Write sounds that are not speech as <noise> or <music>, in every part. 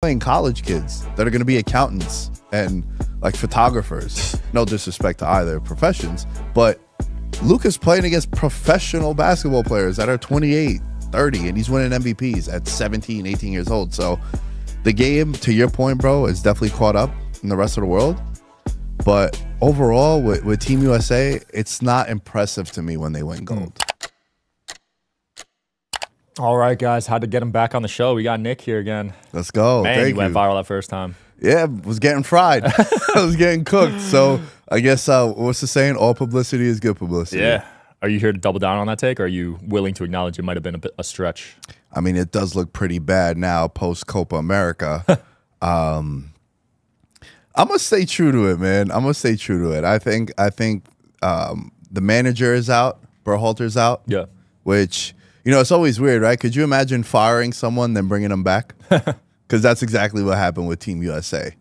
playing college kids that are going to be accountants and like photographers. <laughs> No disrespect to either professions, but Luke is playing against professional basketball players that are 28, 30, and he's winning MVPs at 17, 18 years old. So the game, to your point, bro, is definitely caught up in the rest of the world. But overall, with, with Team USA, it's not impressive to me when they win gold. All right, guys, had to get him back on the show. We got Nick here again. Let's go. Man, Thank you went viral that first time. Yeah, was getting fried. <laughs> I was getting cooked. So I guess uh, what's the saying? All publicity is good publicity. Yeah. Are you here to double down on that take? Or are you willing to acknowledge it might have been a, bit, a stretch? I mean, it does look pretty bad now post Copa America. <laughs> um, I'm gonna stay true to it, man. I'm gonna stay true to it. I think I think um, the manager is out. Berhalter's out. Yeah. Which you know, it's always weird, right? Could you imagine firing someone then bringing them back? <laughs> Because that's exactly what happened with Team USA.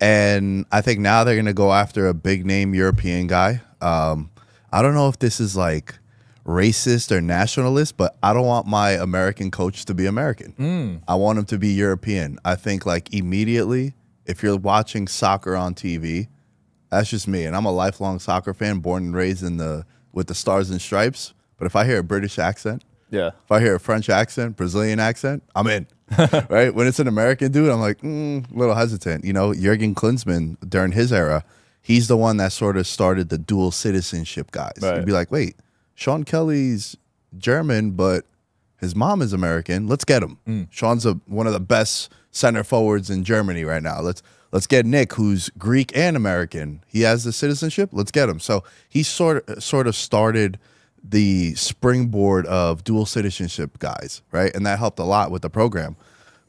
And I think now they're going to go after a big name European guy. Um, I don't know if this is like racist or nationalist, but I don't want my American coach to be American. Mm. I want him to be European. I think like immediately, if you're watching soccer on TV, that's just me. And I'm a lifelong soccer fan, born and raised in the with the stars and stripes. But if I hear a British accent, yeah. If I hear a French accent, Brazilian accent, I'm in. <laughs> right? When it's an American dude, I'm like, mm, a little hesitant. You know, Jurgen Klinsmann during his era, he's the one that sort of started the dual citizenship guys. Right. You'd be like, wait, Sean Kelly's German, but his mom is American. Let's get him. Mm. Sean's a, one of the best center forwards in Germany right now. Let's let's get Nick, who's Greek and American. He has the citizenship. Let's get him. So he sort sort of started – the springboard of dual citizenship guys, right? And that helped a lot with the program.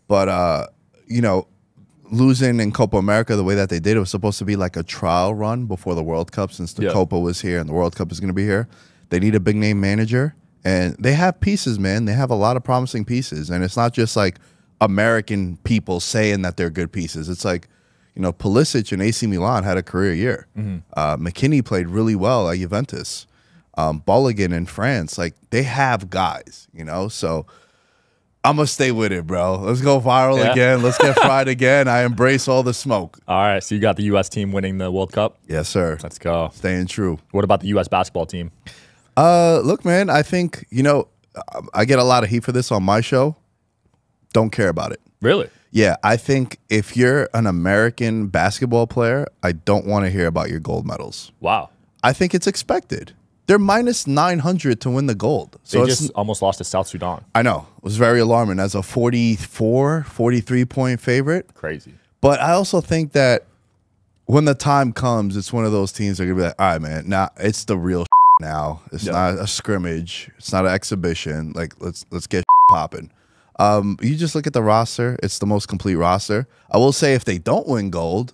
But uh, you know, losing in Copa America the way that they did, it was supposed to be like a trial run before the World Cup, since the yeah. Copa was here and the World Cup is going to be here. They need a big name manager, and they have pieces, man. They have a lot of promising pieces, and it's not just like American people saying that they're good pieces. It's like you know, Pulisic and AC Milan had a career year. Mm -hmm. uh, McKinney played really well at Juventus um, Bulligan in France, like they have guys, you know. So I'm gonna stay with it, bro. Let's go viral yeah. again. Let's get <laughs> fried again. I embrace all the smoke. All right, so you got the U.S. team winning the World Cup. Yes, sir. Let's go. Staying true. What about the U.S. basketball team? Uh, look, man. I think you know. I get a lot of heat for this on my show. Don't care about it. Really? Yeah, I think if you're an American basketball player, I don't want to hear about your gold medals. Wow. I think it's expected. They're minus 900 to win the gold. So they just almost lost to South Sudan. I know. It was very alarming as a 44, 43 point favorite. Crazy. But I also think that when the time comes, it's one of those teams that are going to be like, all right, man, now nah, it's the real <laughs> now. It's not a scrimmage. It's not an exhibition. Like, let's let's get <laughs> popping. Um, you just look at the roster. It's the most complete roster. I will say if they don't win gold,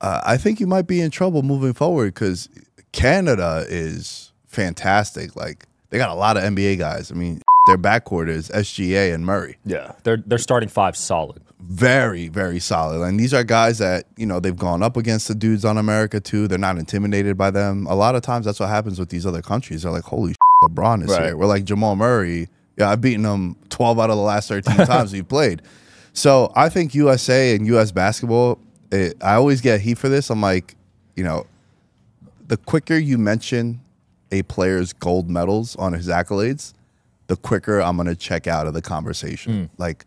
uh, I think you might be in trouble moving forward because Canada is fantastic. Like they got a lot of NBA guys. I mean, <laughs> their backcourt is SGA and Murray. Yeah, they're they're starting five solid. Very very solid. And these are guys that you know they've gone up against the dudes on America too. They're not intimidated by them. A lot of times that's what happens with these other countries. They're like, holy, shit, <laughs> LeBron is right. here. We're like Jamal Murray. Yeah, I've beaten him twelve out of the last thirteen <laughs> times we played. So I think USA and US basketball. It, I always get heat for this. I'm like, you know, the quicker you mention a player's gold medals on his accolades, the quicker I'm going to check out of the conversation. Mm. Like,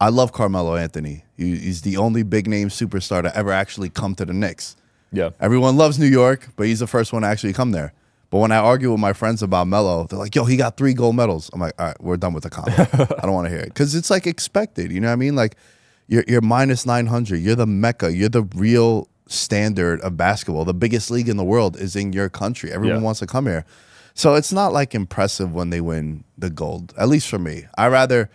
I love Carmelo Anthony. He, he's the only big name superstar to ever actually come to the Knicks. Yeah. Everyone loves New York, but he's the first one to actually come there. But when I argue with my friends about Melo, they're like, yo, he got three gold medals. I'm like, all right, we're done with the comment. <laughs> I don't want to hear it. Because it's like expected. You know what I mean? Like, you're, you're minus 900. You're the mecca. You're the real standard of basketball. The biggest league in the world is in your country. Everyone yeah. wants to come here. So it's not like impressive when they win the gold, at least for me. I rather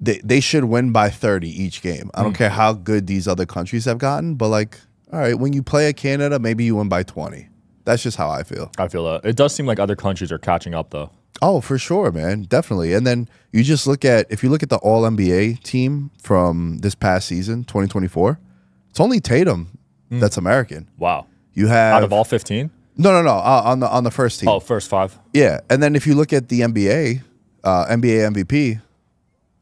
they they should win by 30 each game. I don't mm. care how good these other countries have gotten, but like all right, when you play at Canada, maybe you win by 20. That's just how I feel. I feel that. It does seem like other countries are catching up though. Oh, for sure, man. Definitely. And then you just look at if you look at the all NBA team from this past season, 2024, it's only Tatum mm. that's American. Wow. You have out of all fifteen. No, no, no. Uh, on the on the first team. Oh, first five. Yeah, and then if you look at the NBA, uh, NBA MVP,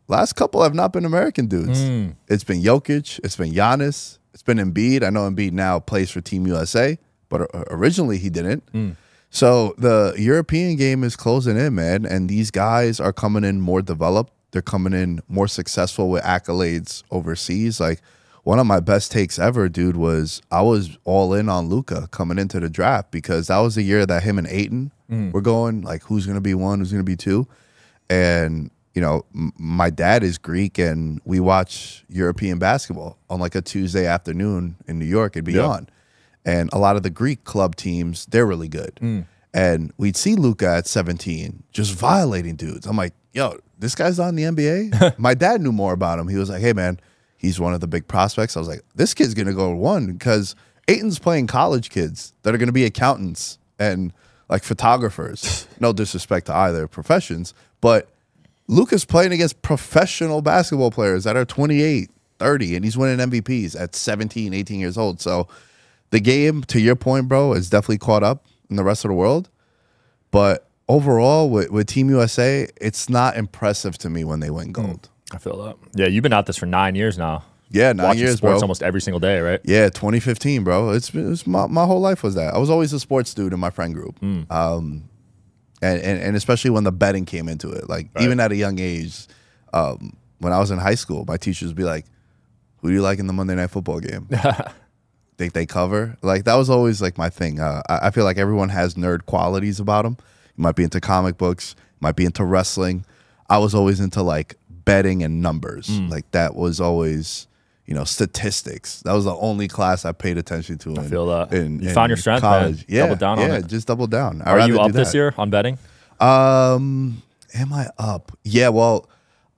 last couple have not been American dudes. Mm. It's been Jokic. It's been Giannis. It's been Embiid. I know Embiid now plays for Team USA, but uh, originally he didn't. Mm. So the European game is closing in, man, and these guys are coming in more developed. They're coming in more successful with accolades overseas, like one of my best takes ever, dude, was I was all in on Luca coming into the draft because that was the year that him and Aiton mm. were going like who's gonna be one, who's gonna be two, and you know my dad is Greek and we watch European basketball on like a Tuesday afternoon in New York and beyond, yeah. and a lot of the Greek club teams they're really good, mm. and we'd see Luca at seventeen just violating dudes. I'm like, yo, this guy's on the NBA. <laughs> my dad knew more about him. He was like, hey man he's one of the big prospects. I was like, this kid's going to go one because Aiton's playing college kids that are going to be accountants and like photographers. <laughs> no disrespect to either professions, but Luca's playing against professional basketball players that are 28, 30, and he's winning MVPs at 17, 18 years old. So the game, to your point, bro, is definitely caught up in the rest of the world. But overall, with, with Team USA, it's not impressive to me when they win gold. I feel that. Yeah, you've been at this for nine years now. Yeah, nine years, sports bro. almost every single day, right? Yeah, 2015, bro. It's, it's my, my whole life was that. I was always a sports dude in my friend group. Mm. Um, and, and, and, especially when the betting came into it. Like, right. even at a young age, um, when I was in high school, my teachers would be like, who do you like in the Monday night football game? <laughs> Think they cover? Like, that was always, like, my thing. Uh, I, I feel like everyone has nerd qualities about them. You might be into comic books. might be into wrestling. I was always into, like, betting and numbers. Mm. Like that was always, you know, statistics. That was the only class I paid attention to. In, I feel that. In, you in found your strength, college. Man. Yeah, double down. Yeah, just double down. I'd Are you up this year on betting? Um, am I up? Yeah. Well,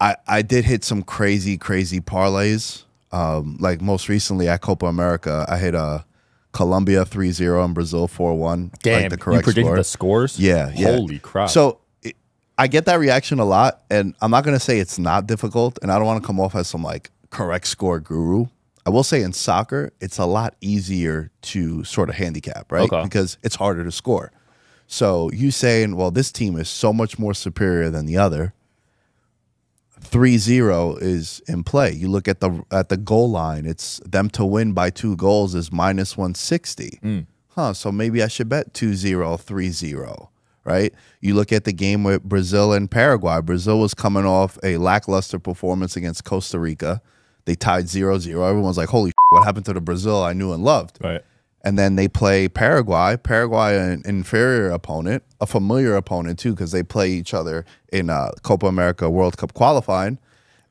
I I did hit some crazy crazy parlays. Um, like most recently at Copa America, I hit a. Colombia 3-0 and Brazil 4-1. Damn, like the correct you predicted score. the scores? Yeah, yeah. Holy crap. So I get that reaction a lot, and I'm not gonna say it's not difficult, and I don't want to come off as some like correct score guru. I will say in soccer, it's a lot easier to sort of handicap, right? Okay. Because it's harder to score. So you saying, well, this team is so much more superior than the other. 3-0 is in play. You look at the at the goal line, it's them to win by two goals is minus 160. Mm. Huh, so maybe I should bet 2-0, 3-0 right? You look at the game with Brazil and Paraguay. Brazil was coming off a lackluster performance against Costa Rica. They tied 0 0. Everyone's like, holy, shit, what happened to the Brazil I knew and loved? Right. And then they play Paraguay. Paraguay, an inferior opponent, a familiar opponent too, because they play each other in uh, Copa America World Cup qualifying.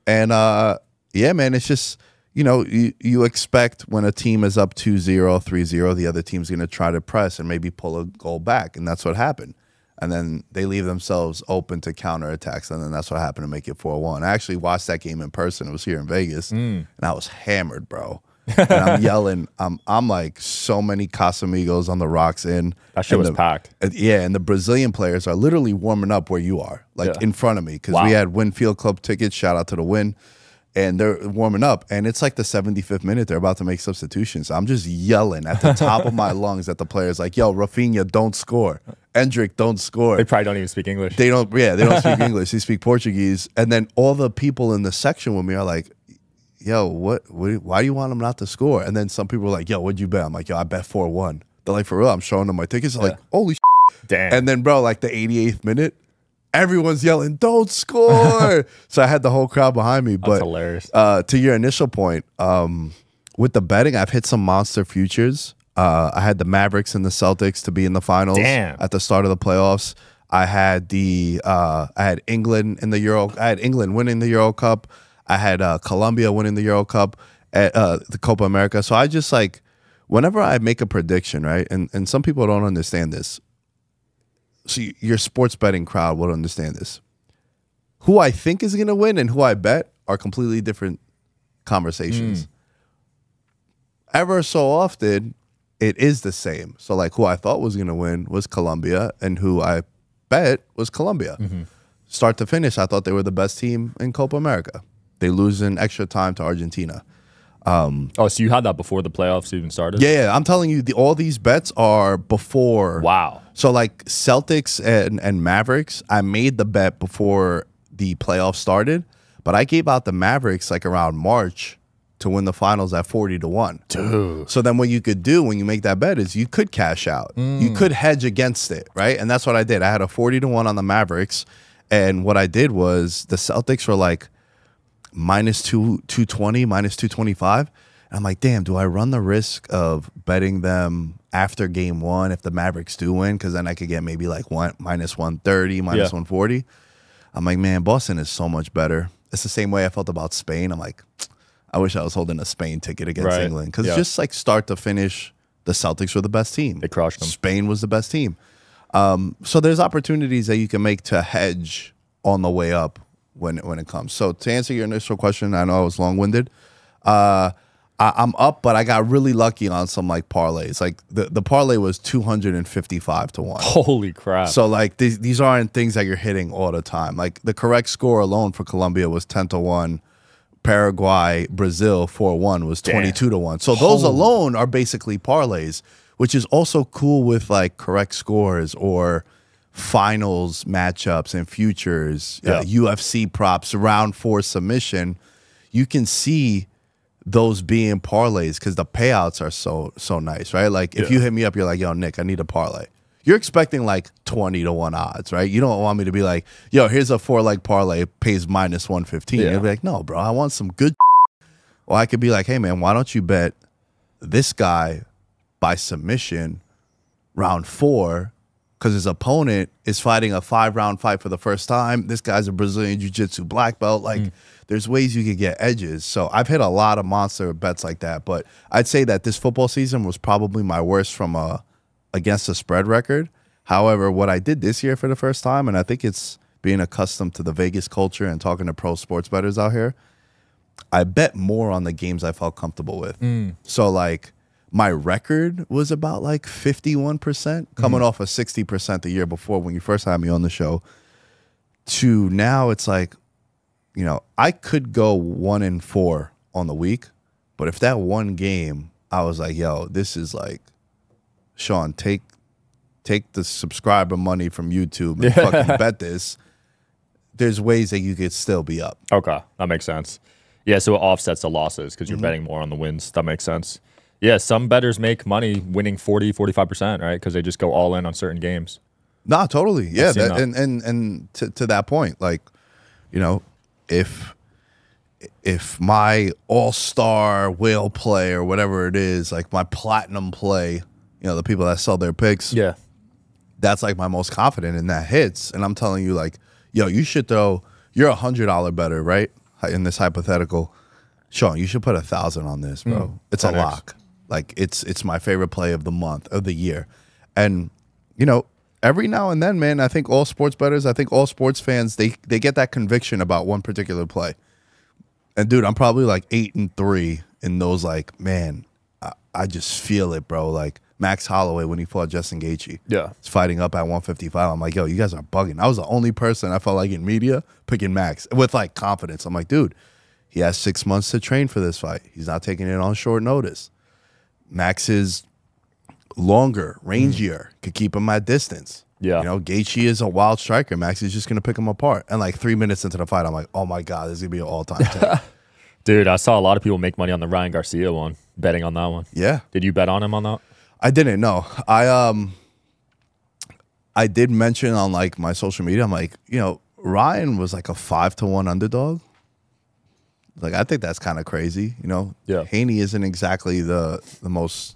And uh, yeah, man, it's just you know, you, you expect when a team is up 2 0, 3 0, the other team's going to try to press and maybe pull a goal back. And that's what happened and then they leave themselves open to counterattacks. And then that's what happened to make it 4 1. I actually watched that game in person. It was here in Vegas, mm. and I was hammered, bro. and I'm <laughs> yelling. I'm I'm like so many Casamigos on the rocks in. That shit was packed. Uh, yeah, and the Brazilian players are literally warming up where you are, like yeah. in front of me, because wow. we had Winfield Club tickets. Shout out to the Win and they're warming up and it's like the 75th minute they're about to make substitutions i'm just yelling at the top of my <laughs> lungs at the players like yo rafinha don't score endrick don't score they probably don't even speak english they don't yeah they don't speak <laughs> english they speak portuguese and then all the people in the section with me are like yo what, what why do you want them not to score and then some people are like yo what'd you bet i'm like yo i bet 4-1 they're like for real i'm showing them my tickets yeah. like holy Damn. And then, bro, like the 88th minute, everyone's yelling, "Don't score!" <laughs> so I had the whole crowd behind me. That's but uh, to your initial point, um, with the betting, I've hit some monster futures. Uh, I had the Mavericks and the Celtics to be in the finals Damn. at the start of the playoffs. I had the uh, I had England in the Euro. I had England winning the Euro Cup. I had uh, Colombia winning the Euro Cup at uh, uh, the Copa America. So I just like whenever I make a prediction, right? And and some people don't understand this so your sports betting crowd will understand this. Who I think is going to win and who I bet are completely different conversations. Mm. Ever so often, it is the same. So like who I thought was going to win was Colombia and who I bet was Colombia. Mm -hmm. Start to finish, I thought they were the best team in Copa America. They lose in extra time to Argentina. Um, oh, so you had that before the playoffs even started? Yeah, yeah I'm telling you, the, all these bets are before. Wow. So like Celtics and, and Mavericks, I made the bet before the playoffs started, but I gave out the Mavericks like around March to win the finals at 40 to 1. Dude. So then what you could do when you make that bet is you could cash out. Mm. You could hedge against it, right? And that's what I did. I had a 40 to 1 on the Mavericks. And what I did was the Celtics were like, minus two two twenty, minus two twenty five. I'm like, damn, do I run the risk of betting them after game one if the Mavericks do win? Because then I could get maybe like one minus 130, minus yeah. 140. I'm like, man, Boston is so much better. It's the same way I felt about Spain. I'm like, I wish I was holding a Spain ticket against right. England. Because yeah. just like start to finish, the Celtics were the best team. They crushed them. Spain was the best team. Um, so there's opportunities that you can make to hedge on the way up when when it comes. So to answer your initial question, I know I was long winded. Uh, I, am up, but I got really lucky on some like parlays. Like the, the parlay was 255 to one. Holy crap! So like these these aren't things that you're hitting all the time. Like the correct score alone for Colombia was 10 to one. Paraguay, Brazil, four one was 22 Damn. to one. So those alone are basically parlays, which is also cool with like correct scores or finals matchups and futures, uh, yeah. uh, UFC props, round four submission, you can see those being parlays because the payouts are so so nice, right? Like if yeah. you hit me up, you're like, "Yo, Nick, I need a parlay." You're expecting like twenty to one odds, right? You don't want me to be like, "Yo, here's a four leg parlay, it pays minus one fifteen. You'll be like, "No, bro, I want some good." <laughs> Or I could be like, "Hey, man, why don't you bet this guy by submission round four because his opponent is fighting a five round fight for the first time. This guy's a Brazilian Jiu Jitsu black belt. Like, mm. there's ways you can get edges. So I've hit a lot of monster bets like that. But I'd say that this football season was probably my worst from a against the spread record. However, what I did this year for the first time, and I think it's being accustomed to the Vegas culture and talking to pro sports bettors out here, I bet more on the games I felt comfortable with. Mm. So, like, my record was about like 51% coming mm off of 60% the year before when you first had me on the show to now it's like you know i could go one in four on the week but if that one game i was like yo this is like sean take take the subscriber money from youtube and <laughs> fucking bet this there's ways that you could still be up okay that makes sense yeah so it offsets the losses because you're mm-hmm. betting more on the wins that makes sense yeah, some betters make money winning 40, 45%, right? Because they just go all in on certain games. Nah, totally. Yeah, that, that. and and and to, to that point, like, you know, if if my all-star whale play or whatever it is, like my platinum play, you know, the people that sell their picks, yeah, that's like my most confident, and that hits. And I'm telling you, like, yo, you should throw. You're a hundred dollar better, right? In this hypothetical, Sean, you should put a thousand on this, bro. Mm, it's 10X. a lock. Like it's it's my favorite play of the month of the year, and you know every now and then, man, I think all sports bettors, I think all sports fans, they they get that conviction about one particular play. And dude, I'm probably like eight and three in those. Like, man, I, I just feel it, bro. Like Max Holloway when he fought Justin Gaethje, yeah, it's fighting up at 155. I'm like, yo, you guys are bugging. I was the only person I felt like in media picking Max with like confidence. I'm like, dude, he has six months to train for this fight. He's not taking it on short notice. Max longer, rangier, mm. could keep him at distance. Yeah. You know, Gaethje is a wild striker. Max is just going to pick him apart. And like three minutes into the fight, I'm like, oh my God, this is going to be an all time <laughs> Dude, I saw a lot of people make money on the Ryan Garcia one, betting on that one. Yeah. Did you bet on him on that? I didn't, no. I, um, I did mention on like my social media, I'm like, you know, Ryan was like a five to one underdog. Like I think that's kind of crazy, you know. Yeah, Haney isn't exactly the the most.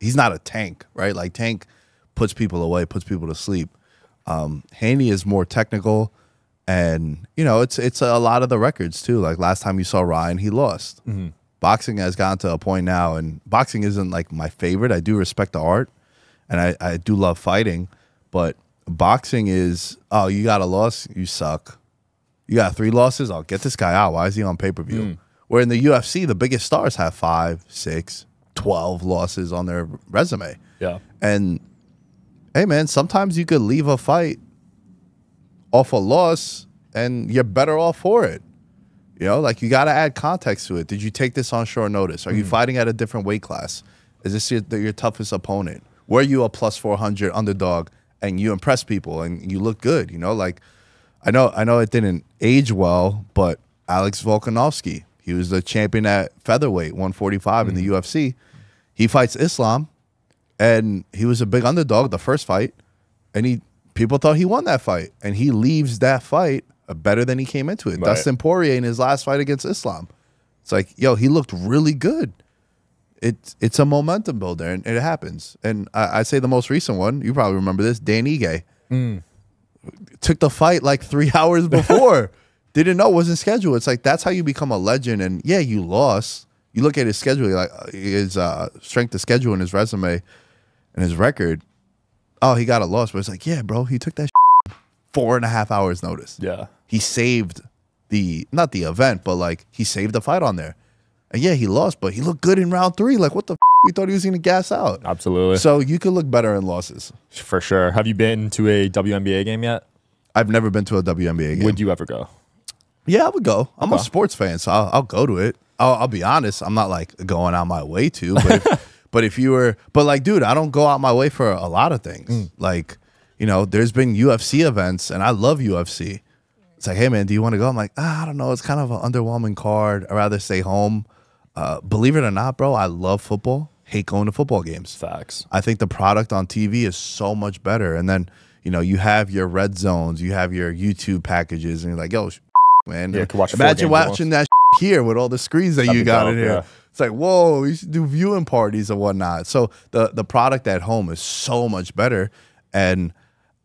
He's not a tank, right? Like tank puts people away, puts people to sleep. Um, Haney is more technical, and you know it's it's a lot of the records too. Like last time you saw Ryan, he lost. Mm -hmm. Boxing has gotten to a point now, and boxing isn't like my favorite. I do respect the art, and I I do love fighting, but boxing is oh you got a loss, you suck. You got three losses. I'll get this guy out. Why is he on pay per view? Mm. Where in the UFC, the biggest stars have five, six, 12 losses on their resume. Yeah. And hey, man, sometimes you could leave a fight off a loss and you're better off for it. You know, like you got to add context to it. Did you take this on short notice? Are mm. you hmm. fighting at a different weight class? Is this your, your toughest opponent? Were you a plus 400 underdog and you impress people and you look good? You know, like I know I know it didn't age well, but Alex Volkanovski, he was the champion at featherweight 145 mm. in the mm-hmm. UFC. He fights Islam and he was a big underdog the first fight and he people thought he won that fight and he leaves that fight better than he came into it. Right. Dustin Poirier in his last fight against Islam. It's like, yo, he looked really good. It's it's a momentum builder and it happens. And I, I say the most recent one, you probably remember this, Dan Ige. Mm took the fight like three <laughs> hours before. Didn't know wasn't scheduled. It's like that's how you become a legend. And yeah, you lost. You look at his schedule, like his uh, strength of schedule and his resume and his record. Oh, he got a loss, but it's like, yeah, bro, he took that <laughs> four and a half hours notice. Yeah, he saved the not the event, but like he saved the fight on there. And yeah, he lost, but he looked good in round three. Like what the we thought he was going to gas out. Absolutely. So you could look better in losses. For sure. Have you been to a WNBA game yet? I've never been to a WNBA game. Would you ever go? Yeah, I would go. I'm okay. a sports fan, so I'll, I'll go to it. I'll, I'll, be honest. I'm not like going out my way to, but if, <laughs> but if you were, but like, dude, I don't go out my way for a lot of things. Mm. Like, you know, there's been UFC events, and I love UFC. It's like, hey man, do you want to go? I'm like, ah, I don't know. It's kind of an underwhelming card. I'd rather stay home. Uh, believe it or not, bro, I love football. Hate going to football games. Facts. I think the product on TV is so much better. And then you know you have your red zones, you have your YouTube packages, and you're like, yo, man, yeah, watch imagine watching that here with all the screens that That'd you got dope, in here. Yeah. It's like, whoa, you should do viewing parties and whatnot. So the the product at home is so much better, and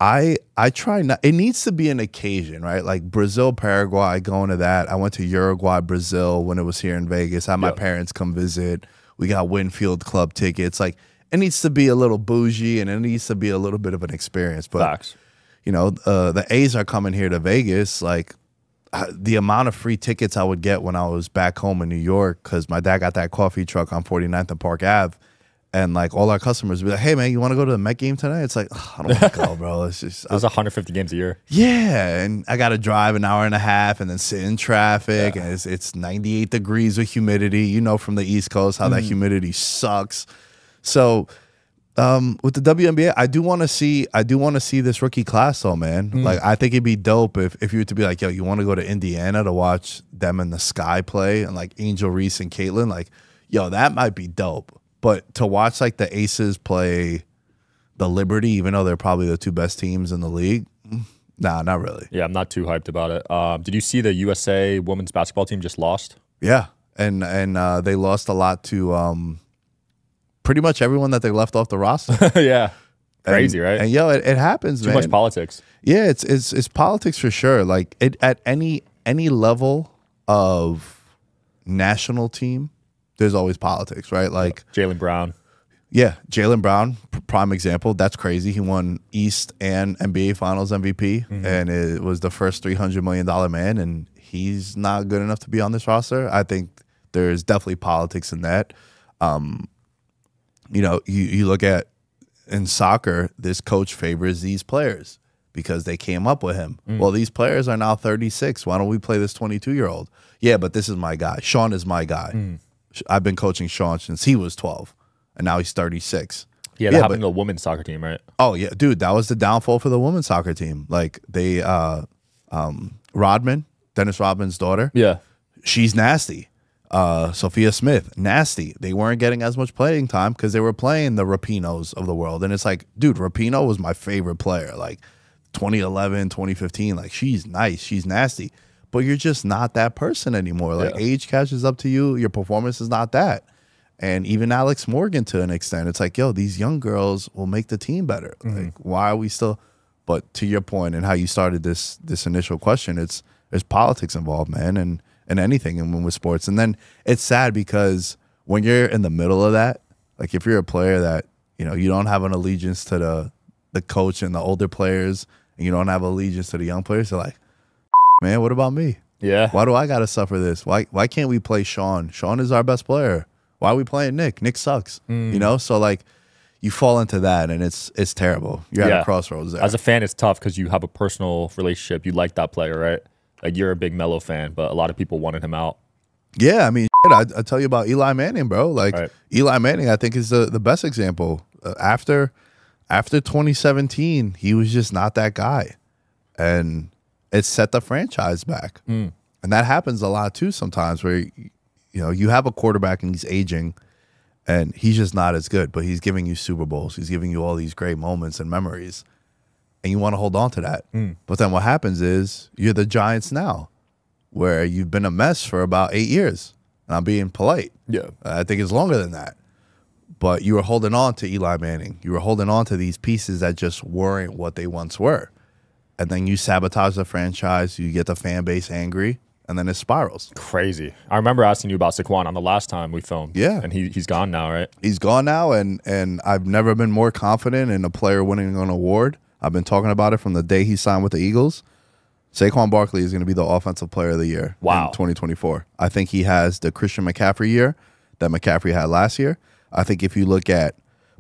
I I try not. It needs to be an occasion, right? Like Brazil, Paraguay, going to that. I went to Uruguay, Brazil when it was here in Vegas. Had my parents come visit. We got Winfield Club tickets. Like it needs to be a little bougie, and it needs to be a little bit of an experience. But you know, uh, the A's are coming here to Vegas. Like the amount of free tickets I would get when I was back home in New York because my dad got that coffee truck on 49th and Park Ave and like all our customers would be like, "Hey man, you want to go to the Met game tonight?" It's like oh, I don't want to go, bro. It's just <laughs> there's 150 games a year. Yeah, and I got to drive an hour and a half and then sit in traffic, yeah. and it's it's 98 degrees with humidity. You know from the East Coast how mm. that mm-hmm. humidity sucks. So um, with the WNBA, I do want to see I do want to see this rookie class though, man. Mm. Like I think it'd be dope if if you were to be like, yo, you want to go to Indiana to watch them in the sky play and like Angel Reese and Caitlin, like, yo, that might be dope. But to watch like the Aces play the Liberty, even though they're probably the two best teams in the league, nah, not really. Yeah, I'm not too hyped about it. Um, did you see the USA women's basketball team just lost? Yeah, and and uh, they lost a lot to um, pretty much everyone that they left off the roster. <laughs> yeah. And, Crazy, right? And yo, it, it happens. Too man. much politics. Yeah, it's it's it's politics for sure. Like it, at any any level of national team, there's always politics, right? Like Jalen Brown. Yeah, Jalen Brown, prime example. That's crazy. He won East and NBA Finals MVP, mm -hmm. and it was the first three hundred million dollar man, and he's not good enough to be on this roster. I think there's definitely politics in that. Um, you know, you, you look at in soccer, this coach favors these players because they came up with him. Mm. Well, these players are now 36. Why don't we play this 22 year old? Yeah, but this is my guy. Sean is my guy. Mm. I've been coaching Sean since he was 12, and now he's 36. Yeah, that yeah, happened a to the women's soccer team, right? Oh yeah, dude, that was the downfall for the women's soccer team. Like they, uh, um, Rodman, Dennis Rodman's daughter. Yeah, she's nasty. Uh, Sophia Smith, nasty. They weren't getting as much playing time because they were playing the Rapinos of the world. And it's like, dude, Rapino was my favorite player. Like 2011, 2015. Like she's nice. She's nasty but you're just not that person anymore. Like yeah. age catches up to you. Your performance is not that. And even Alex Morgan to an extent, it's like, yo, these young girls will make the team better. Mm -hmm. Like, why are we still but to your point and how you started this this initial question, it's there's politics involved, man, and and anything and with sports. And then it's sad because when you're in the middle of that, like if you're a player that, you know, you don't have an allegiance to the the coach and the older players and you don't have allegiance to the young players, they're like, man, what about me? Yeah. Why do I got to suffer this? Why why can't we play Sean? Sean is our best player. Why are we playing Nick? Nick sucks. Mm. You know? So like you fall into that and it's it's terrible. You're yeah. at a crossroads there. As a fan, it's tough because you have a personal relationship. You like that player, right? Like you're a big Mello fan, but a lot of people wanted him out. Yeah, I mean, shit, I, I tell you about Eli Manning, bro. Like right. Eli Manning, I think is the, the best example. Uh, after after 2017, he was just not that guy, and it set the franchise back. Mm. And that happens a lot too sometimes where you know, you have a quarterback and he's aging and he's just not as good, but he's giving you Super Bowls. He's giving you all these great moments and memories. And you want to hold on to that. Mm. But then what happens is you're the Giants now where you've been a mess for about 8 years. And I'm being polite. Yeah. I think it's longer than that but you were holding on to Eli Manning. You were holding on to these pieces that just weren't what they once were and then you sabotage the franchise, you get the fan base angry, and then it spirals. Crazy. I remember asking you about Saquon on the last time we filmed. Yeah, and he he's gone now, right? He's gone now, and and I've never been more confident in a player winning an award. I've been talking about it from the day he signed with the Eagles. Saquon Barkley is going to be the offensive player of the year wow. 2024. I think he has the Christian McCaffrey year that McCaffrey had last year. I think if you look at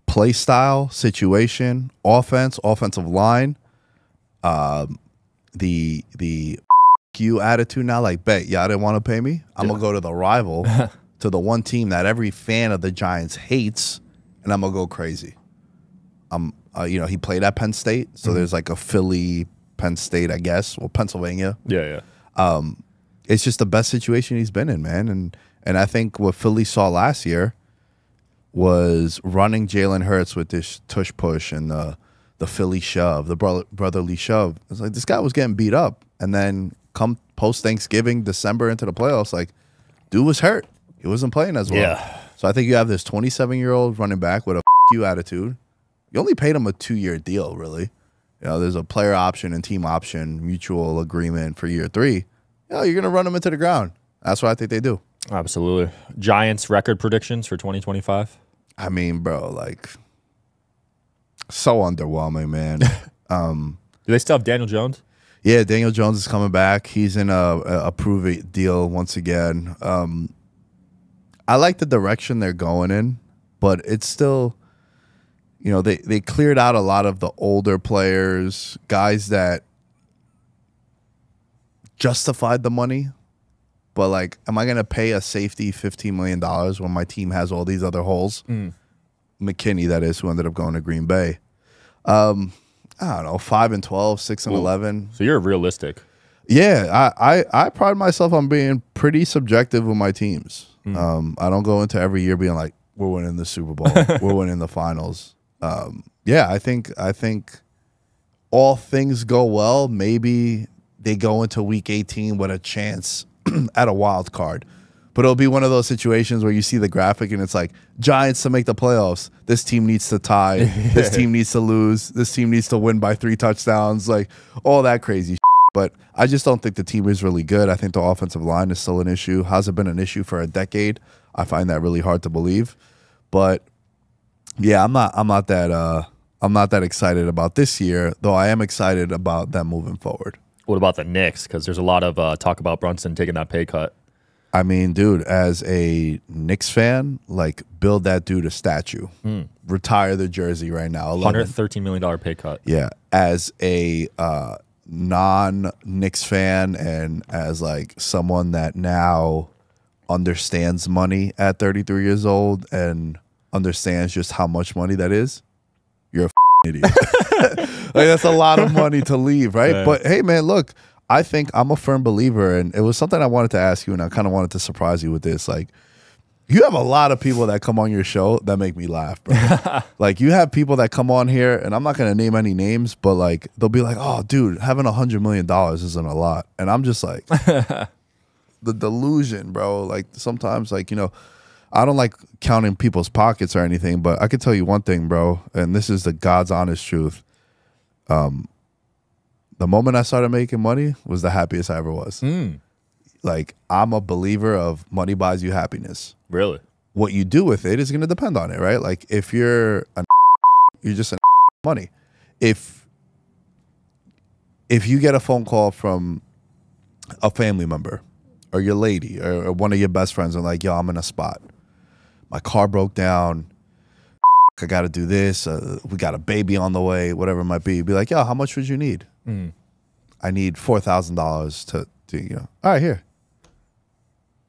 play style, situation, offense, offensive line, um, the the you attitude now. Like, bet y'all didn't want to pay me. I'm gonna go to the rival, <laughs> to the one team that every fan of the Giants hates, and I'm gonna go crazy. I'm, um, uh, you know, he played at Penn State, so mm -hmm. there's like a Philly, Penn State, I guess, or Pennsylvania. Yeah, yeah. Um, it's just the best situation he's been in, man, and and I think what Philly saw last year was running Jalen Hurts with this tush push and the the Philly shove, the brotherly shove. It's like this guy was getting beat up, and then come post Thanksgiving, December into the playoffs, like dude was hurt. He wasn't playing as well. Yeah. So I think you have this 27 year old running back with a you attitude. You only paid him a two year deal, really. You know, there's a player option and team option mutual agreement for year three. You know, you're gonna run them into the ground. That's what I think they do. Absolutely. Giants record predictions for 2025. I mean, bro, like so underwhelming, man. <laughs> um, Do they still have Daniel Jones? Yeah, Daniel Jones is coming back. He's in a, a it deal once again. Um, I like the direction they're going in, but it's still, you know, they, they cleared out a lot of the older players, guys that justified the money. But like, am I going to pay a safety $15 million when my team has all these other holes? Mm. McKinney, that is, who ended up going to Green Bay. Um, I don't know, five and 12, six and Ooh. 11. So you're realistic. Yeah, I, I, I pride myself on being pretty subjective with my teams. Mm. Um, I don't go into every year being like, we're winning the Super Bowl, <laughs> we're winning the finals. Um, yeah, I think I think all things go well. Maybe they go into Week 18 with a chance <clears throat> at a wild card. But it'll be one of those situations where you see the graphic and it's like Giants to make the playoffs. This team needs to tie. <laughs> this team needs to lose. This team needs to win by three touchdowns. Like all that crazy. Shit. But I just don't think the team is really good. I think the offensive line is still an issue. has it been an issue for a decade. I find that really hard to believe. But yeah, I'm not. I'm not that. Uh, I'm not that excited about this year, though. I am excited about them moving forward. What about the Knicks? Because there's a lot of uh, talk about Brunson taking that pay cut. I mean, dude, as a Knicks fan, like build that dude a statue. Mm. Retire the jersey right now. Hundred thirteen million dollar pay cut. Yeah, as a uh, non Knicks fan and as like someone that now understands money at thirty three years old and understands just how much money that is, you're a <laughs> idiot. <laughs> like that's a lot of money to leave, right? right. But hey, man, look. I think I'm a firm believer, and it was something I wanted to ask you, and I kind of wanted to surprise you with this. Like, you have a lot of people that come on your show that make me laugh, bro. <laughs> like, you have people that come on here, and I'm not gonna name any names, but like, they'll be like, "Oh, dude, having a hundred million dollars isn't a lot," and I'm just like, <laughs> the delusion, bro. Like, sometimes, like you know. I don't like counting people's pockets or anything, but I can tell you one thing, bro, and this is the God's honest truth. Um, the moment I started making money was the happiest I ever was. Mm. Like I'm a believer of money buys you happiness. Really? What you do with it is going to depend on it, right? Like if you're an you're just an money. If if you get a phone call from a family member or your lady or, one of your best friends and like, "Yo, I'm in a spot. My car broke down. I got to do this. Uh, we got a baby on the way, whatever it might be." Be like, "Yo, how much would you need?" Mm. I need four thousand dollars to to you know. All right, here.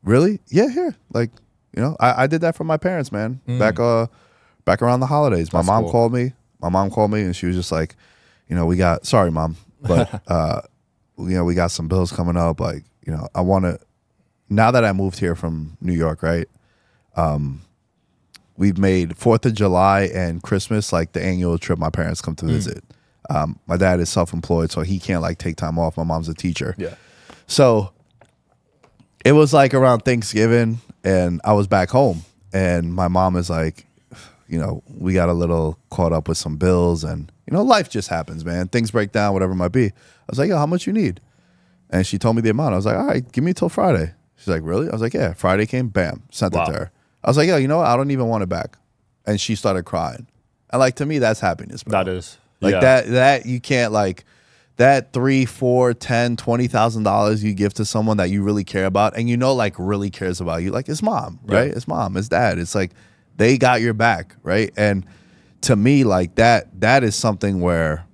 Really? Yeah, here. Like you know, I, I did that for my parents, man. Mm. Back uh, back around the holidays, my mom cool. called me. My mom called me, and she was just like, you know, we got sorry, mom, but <laughs> uh, you know, we got some bills coming up. Like you know, I want to. Now that I moved here from New York, right? Um, we've made Fourth of July and Christmas like the annual trip my parents come to mm. visit. Mm. Um, my dad is self-employed, so he can't like take time off. My mom's a teacher. Yeah. So it was like around Thanksgiving, and I was back home, and my mom is like, you know, we got a little caught up with some bills, and you know, life just happens, man. Things break down, whatever it might be. I was like, yo, how much you need? And she told me the amount. I was like, all right, give me till Friday. She's like, really? I was like, yeah. Friday came, bam, sent wow. it to her. I was like, yo, you know what? I don't even want it back. And she started crying. And like to me, that's happiness. Bro. That is. Like yeah. that that you can't like that three, four, ten, twenty thousand dollars you give to someone that you really care about and you know like really cares about you, like it's mom, right? Yeah. It's mom, it's dad. It's like they got your back, right? And to me, like that that is something where,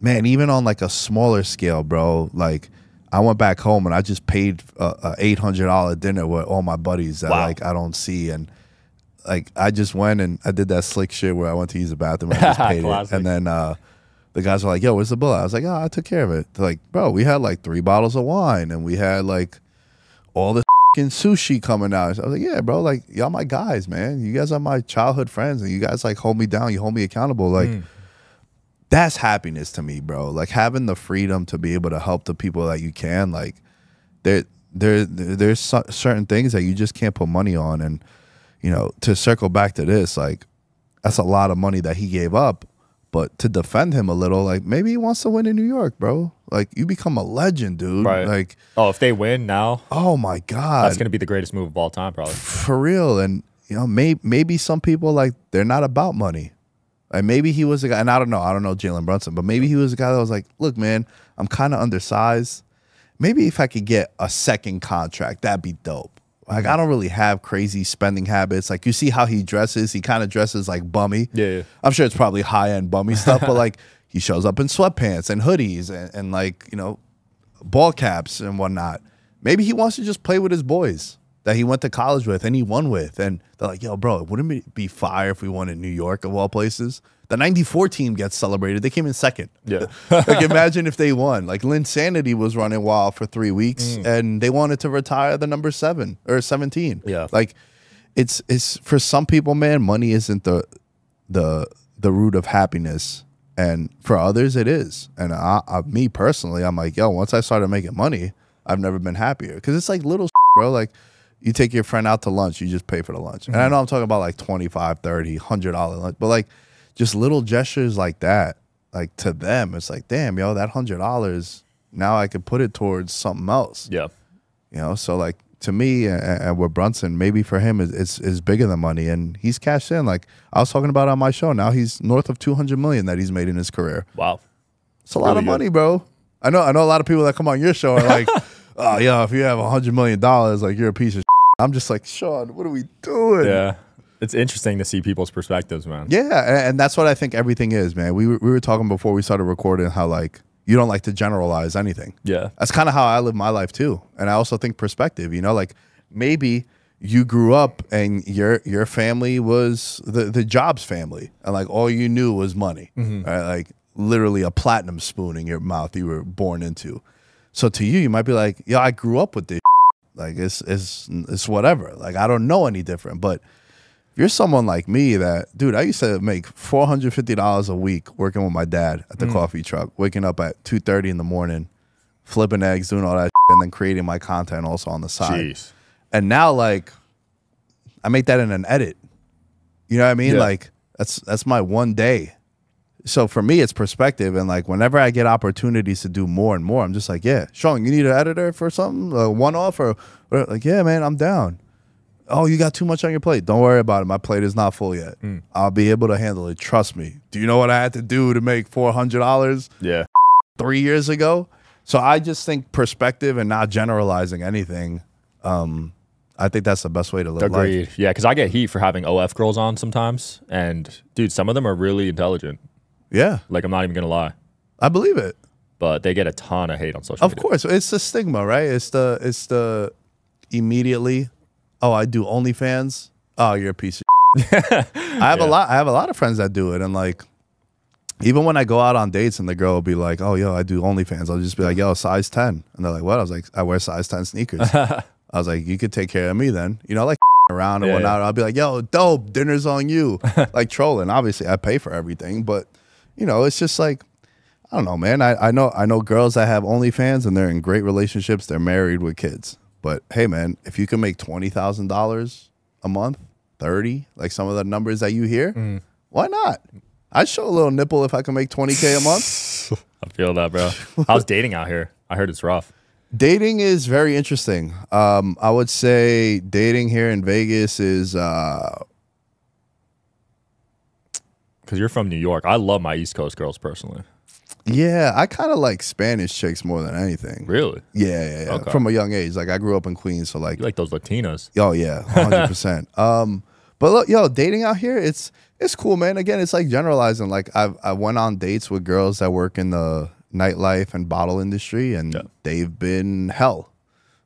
man, even on like a smaller scale, bro, like I went back home and I just paid a, a eight hundred dollar dinner with all my buddies that wow. like I don't see and like I just went and I did that slick shit where I went to use the bathroom and I just <laughs> paid it and then uh the guys were like, "Yo, where's the bill?" I was like, "Oh, I took care of it." They're like, "Bro, we had like three bottles of wine, and we had like all this sushi coming out." I was like, "Yeah, bro, like y'all my guys, man. You guys are my childhood friends, and you guys like hold me down. You hold me accountable. Like mm. that's happiness to me, bro. Like having the freedom to be able to help the people that you can. Like there, there, there's certain things that you just can't put money on, and you know, to circle back to this, like that's a lot of money that he gave up but to defend him a little, like maybe he wants to win in New York, bro. Like you become a legend, dude. Right. Like oh, if they win now, oh my god, that's gonna be the greatest move of all time, probably for real. And you know, maybe maybe some people like they're not about money. and maybe he was a guy, and I don't know, I don't know Jalen Brunson, but maybe he was a guy that was like, look, man, I'm kind of undersized. Maybe if I could get a second contract, that'd be dope. Like I don't really have crazy spending habits. Like you see how he dresses, he kind of dresses like bummy. Yeah, yeah, I'm sure it's probably high end bummy stuff, but <laughs> like he shows up in sweatpants and hoodies and, and like you know, ball caps and whatnot. Maybe he wants to just play with his boys that he went to college with and he won with, and they're like, "Yo, bro, wouldn't it be fire if we won in New York of all places?" The 94 team gets celebrated. They came in second. Yeah. <laughs> like imagine if they won. Like Lynn Sanity was running wild for three weeks mm. and they wanted to retire the number seven or 17. Yeah. Like it's, it's for some people, man, money isn't the, the, the root of happiness. And for others, it is. And I, I me personally, I'm like, yo, once I started making money, I've never been happier. Cause it's like little bro. Like, you take your friend out to lunch, you just pay for the lunch. And I mm-hmm. know I'm talking about like 25, 30, 100 dollar lunch, but like just little gestures like that, like to them, it's like, damn, yo, that hundred dollars now I could put it towards something else. Yeah, you know. So like to me and, and with Brunson, maybe for him is it's, it's bigger than money, and he's cashed in. Like I was talking about on my show, now he's north of two hundred million that he's made in his career. Wow, it's a really lot of good. money, bro. I know. I know a lot of people that come on your show are like, <laughs> oh yeah, if you have a hundred million dollars, like you're a piece of. Shit. I'm just like Sean, what are we doing? Yeah it's interesting to see people's perspectives, man. Yeah, and that's what I think everything is, man. We were, we were talking before we started recording how like you don't like to generalize anything. Yeah, that's kind of how I live my life too, and I also think perspective. You know, like maybe you grew up and your your family was the the jobs family, and like all you knew was money, mm -hmm. right? Like literally a platinum spoon in your mouth you were born into. So to you, you might be like, "Yeah, I grew up with this. Like it's it's it's whatever. Like I don't know any different." But you're someone like me that, dude, I used to make four hundred fifty dollars a week working with my dad at the mm. coffee truck, waking up at two thirty in the morning, flipping eggs, doing all that, shit, and then creating my content also on the side. Jeez. And now, like, I make that in an edit. You know what I mean? Yeah. Like, that's that's my one day. So for me, it's perspective, and like whenever I get opportunities to do more and more, I'm just like, yeah, Sean, you need an editor for something, a one off, or, or like, yeah, man, I'm down oh, you got too much on your plate. Don't worry about it. My plate is not full yet. Mm. I'll be able to handle it. Trust me. Do you know what I had to do to make $400? Yeah. Three years ago? So I just think perspective and not generalizing anything. Um, I think that's the best way to live Agreed. life. Yeah, because I get heat for having OF girls on sometimes, and dude, some of them are really intelligent. Yeah, like I'm not even gonna lie. I believe it. But they get a ton of hate on social. Of media. course, it's the stigma, right? It's the it's the immediately oh, I do OnlyFans. Oh, you're a piece of. <laughs> I have yeah. a lot. I have a lot of friends that do it, and like, even when I go out on dates and the girl will be like, "Oh, yo, I do OnlyFans," I'll just be like, "Yo, size 10. and they're like, "What?" I was like, "I wear size ten sneakers." <laughs> I was like, "You could take care of me then." You know, like <laughs> around and yeah, whatnot. Yeah. I'll be like, "Yo, dope, dinner's on you." like trolling. Obviously, I pay for everything, but you know, it's just like I don't know, man. I, I know I know girls that have OnlyFans and they're in great relationships. They're married with kids. But hey, man, if you can make twenty thousand dollars a month, thirty, like some of the numbers that you hear, mm. why not? I'd show a little nipple if I can make twenty k a month. <laughs> I feel that, bro. How's dating out here? I heard it's rough. Dating is very interesting. Um, I would say dating here in Vegas is. Uh, because you're from New York. I love my East Coast girls personally. Yeah, I kind of like Spanish chicks more than anything. Really? Yeah, yeah, yeah. Okay. From a young age, like I grew up in Queens, so like you like those Latinas. Oh yeah, <laughs> hundred percent. Um, but look, yo, dating out here, it's it's cool, man. Again, it's like generalizing. Like I I went on dates with girls that work in the nightlife and bottle industry, and yeah. they've been hell.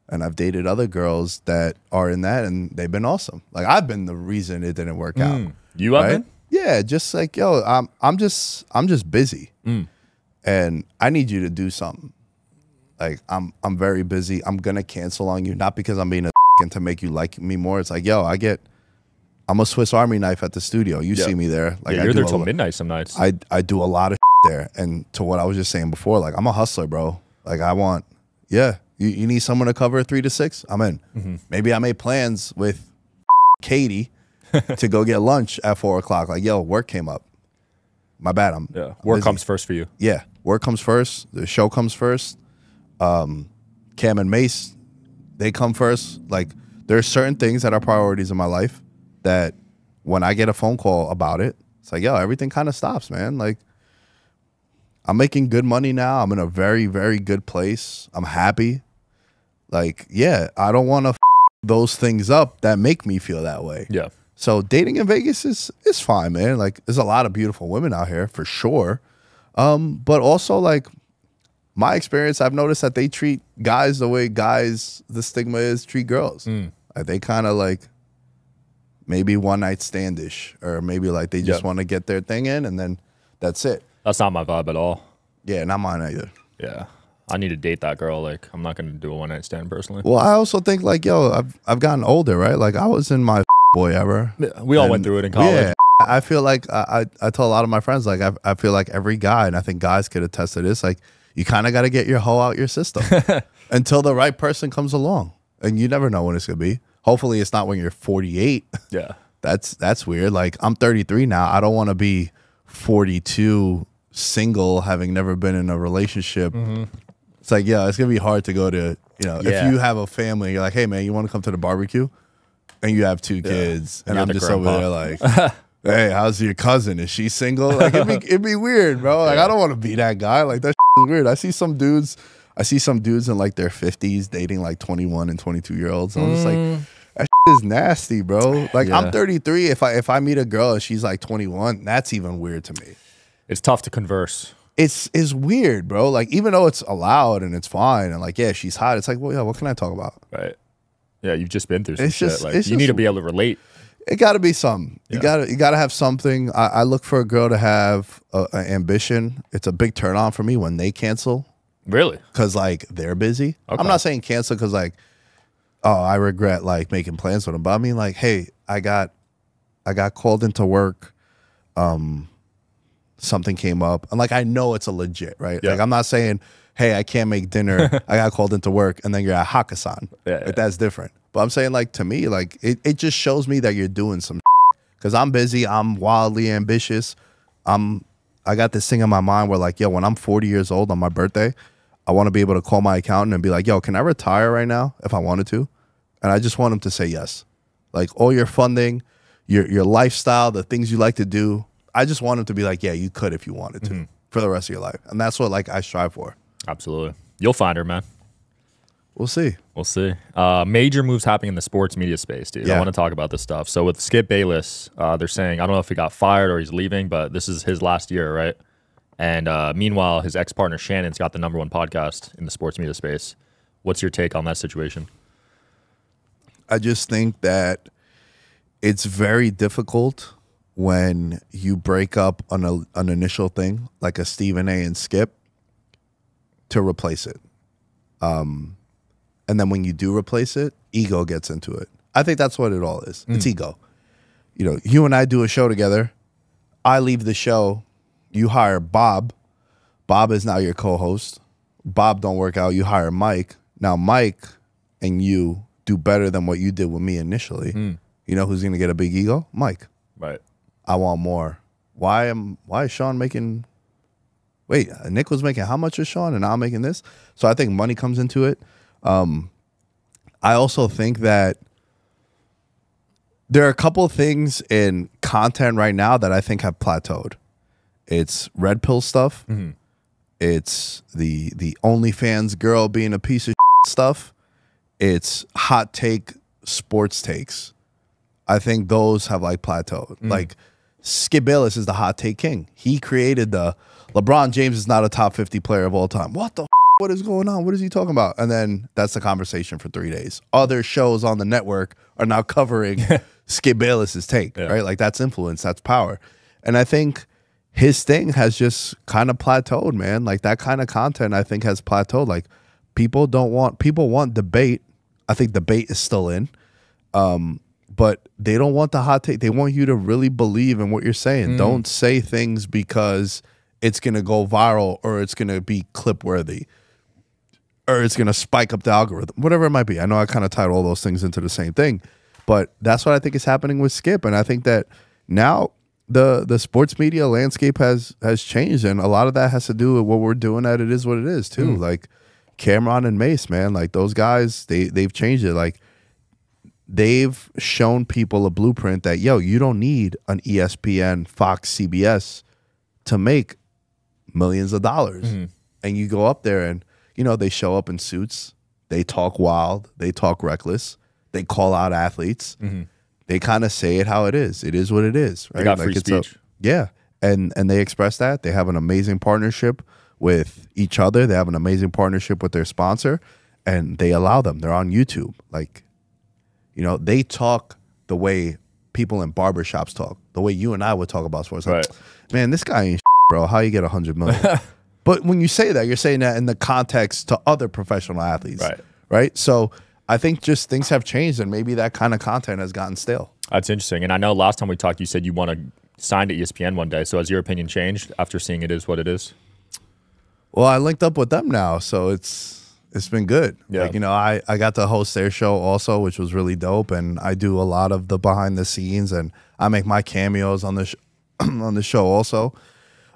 And I've dated other girls that are in that, and they've been awesome. Like I've been the reason it didn't work mm. out. You right? have been? Yeah, just like yo, I'm I'm just I'm just busy. Mm and I need you to do something. Like I'm I'm very busy. I'm gonna cancel on you, not because I'm being a <laughs> and to make you like me more. It's like, yo, I get I'm a Swiss Army knife at the studio. You see me there. Like yeah, you're there till midnight some nights. I I do a lot of <laughs> there. And to what I was just saying before, like I'm a hustler, bro. Like I want, yeah. You, you need someone to cover three to six. I'm in. Mm -hmm. Maybe I made plans with <laughs> Katie to go get lunch at four o'clock. Like, yo, work came up. My bad. I'm yeah. Work comes first for you. Yeah work comes first, the show comes first. Um, Cam and Mace, they come first. Like there are certain things that are priorities in my life that when I get a phone call about it, it's like, yo, everything kind of stops, man. Like I'm making good money now. I'm in a very, very good place. I'm happy. Like, yeah, I don't want to f- those things up that make me feel that way. Yeah. So dating in Vegas is is fine, man. Like, there's a lot of beautiful women out here for sure. Um, but also like my experience, I've noticed that they treat guys the way guys the stigma is treat girls. Mm. Like they kind of like maybe one night standish, or maybe like they just yep. want to get their thing in and then that's it. That's not my vibe at all. Yeah, not mine either. Yeah. I need to date that girl. Like, I'm not gonna do a one night stand personally. Well, I also think like, yo, I've I've gotten older, right? Like, I was in my <laughs> boy ever. We all went through it in college. Yeah, I feel like uh, I, I, tell a lot of my friends, like, I, I feel like every guy, and I think guys could attest to this, like, you kind of got to get your hoe out your system <laughs> until the right person comes along. And you never know when it's going to be. Hopefully, it's not when you're 48. <laughs> Yeah. that's that's weird. Like, I'm 33 now. I don't want to be 42 single, having never been in a relationship. Mm -hmm. It's like, yeah, it's going to be hard to go to, you know, yeah. if you have a family, you're like, hey, man, you want to come to the barbecue? And you have two kids. Yeah. And, I'm just grandpa. over there like, <laughs> hey, how's your cousin? Is she single? Like it'd be, <laughs> it'd be weird, bro. Like I don't want to be that guy. Like that is weird. I see some dudes, I see some dudes in like their fifties dating like twenty one and twenty two year olds. I'm mm. just like. Mm. That is nasty, bro. Like yeah. I'm 33. If I if I meet a girl and she's like 21, that's even weird to me. It's tough to converse. It's it's weird, bro. Like even though it's allowed and it's fine and like yeah, she's hot. It's like well, yeah, what can I talk about? Right. Yeah, you've just been through some it's shit. Just, like you just, need to be able to relate it got to be some. Yeah. You got to you got to have something. I, I, look for a girl to have an ambition. It's a big turn on for me when they cancel. Really? Because like they're busy. Okay. I'm not saying cancel because like, oh, I regret like making plans with them. But I mean like, hey, I got, I got called into work. Um, something came up, and like I know it's a legit right. Yeah. Like I'm not saying, hey, I can't make dinner. <laughs> I got called into work, and then you're at Hakkasan. Yeah, like yeah. that's different. But I'm saying like to me, like it, it just shows me that you're doing some because I'm busy, I'm wildly ambitious. I'm I got this thing in my mind where like, yo, when I'm 40 years old on my birthday, I want to be able to call my accountant and be like, yo, can I retire right now if I wanted to? And I just want him to say yes. Like all your funding, your your lifestyle, the things you like to do. I just want him to be like, yeah, you could if you wanted to mm -hmm. for the rest of your life. And that's what like I strive for. Absolutely. You'll find her, man. We'll see. We'll see. Uh, major moves happening in the sports media space, dude. Yeah. I want to talk about this stuff. So with Skip Bayless, uh, they're saying I don't know if he got fired or he's leaving, but this is his last year, right? And uh, meanwhile, his ex partner Shannon's got the number one podcast in the sports media space. What's your take on that situation? I just think that it's very difficult when you break up on a, an initial thing like a Stephen A. and Skip to replace it. Um, and then when you do replace it, ego gets into it. I think that's what it all is. Mm. It's ego. You know, you and I do a show together. I leave the show. You hire Bob. Bob is now your co-host. Bob don't work out. You hire Mike. Now Mike and you do better than what you did with me initially. Mm. You know who's gonna get a big ego? Mike. Right. I want more. Why am why is Sean making wait, Nick was making how much is Sean and I'm making this? So I think money comes into it. Um, I also think that there are a couple of things in content right now that I think have plateaued. It's red pill stuff. Mm-hmm. It's the the OnlyFans girl being a piece of stuff. It's hot take sports takes. I think those have like plateaued. Mm. Like Skip Bayless is the hot take king. He created the LeBron James is not a top 50 player of all time. What the what is going on? What is he talking about? And then that's the conversation for three days. Other shows on the network are now covering <laughs> Skip Bayless's take, yeah. right? Like that's influence, that's power. And I think his thing has just kind of plateaued, man. Like that kind of content, I think, has plateaued. Like people don't want, people want debate. I think debate is still in. Um, but they don't want the hot take. They want you to really believe in what you're saying. Mm. Don't say things because it's going to go viral or it's going to be clip worthy or it's going to spike up the algorithm, whatever it might be. I know I kind of tied all those things into the same thing, but that's what I think is happening with Skip. And I think that now the the sports media landscape has has changed, and a lot of that has to do with what we're doing. At it is what it is too. Mm. Like Cameron and Mace, man, like those guys, they they've changed it. Like they've shown people a blueprint that yo, you don't need an ESPN, Fox, CBS to make millions of dollars, mm. and you go up there and you know, they show up in suits, they talk wild, they talk reckless, they call out athletes. Mm-hmm. They kind of say it how it is. It is what it is, right? They got like free speech. A, yeah, and and they express that they have an amazing partnership with each other. They have an amazing partnership with their sponsor, and they allow them. They're on YouTube, like, you know, they talk the way people in barbershops talk, the way you and I would talk about sports. Like, right. Man, this guy ain't <laughs> bro. How you get a hundred million? <laughs> But when you say that, you're saying that in the context to other professional athletes. Right. Right. So I think just things have changed and maybe that kind of content has gotten stale. That's interesting. And I know last time we talked, you said you want to sign to ESPN one day. So has your opinion changed after seeing it is what it is? Well, I linked up with them now. So it's. It's been good. Yeah. Like, you know, I, I got to host their show also, which was really dope. And I do a lot of the behind the scenes and I make my cameos on the, <clears throat> on the show also.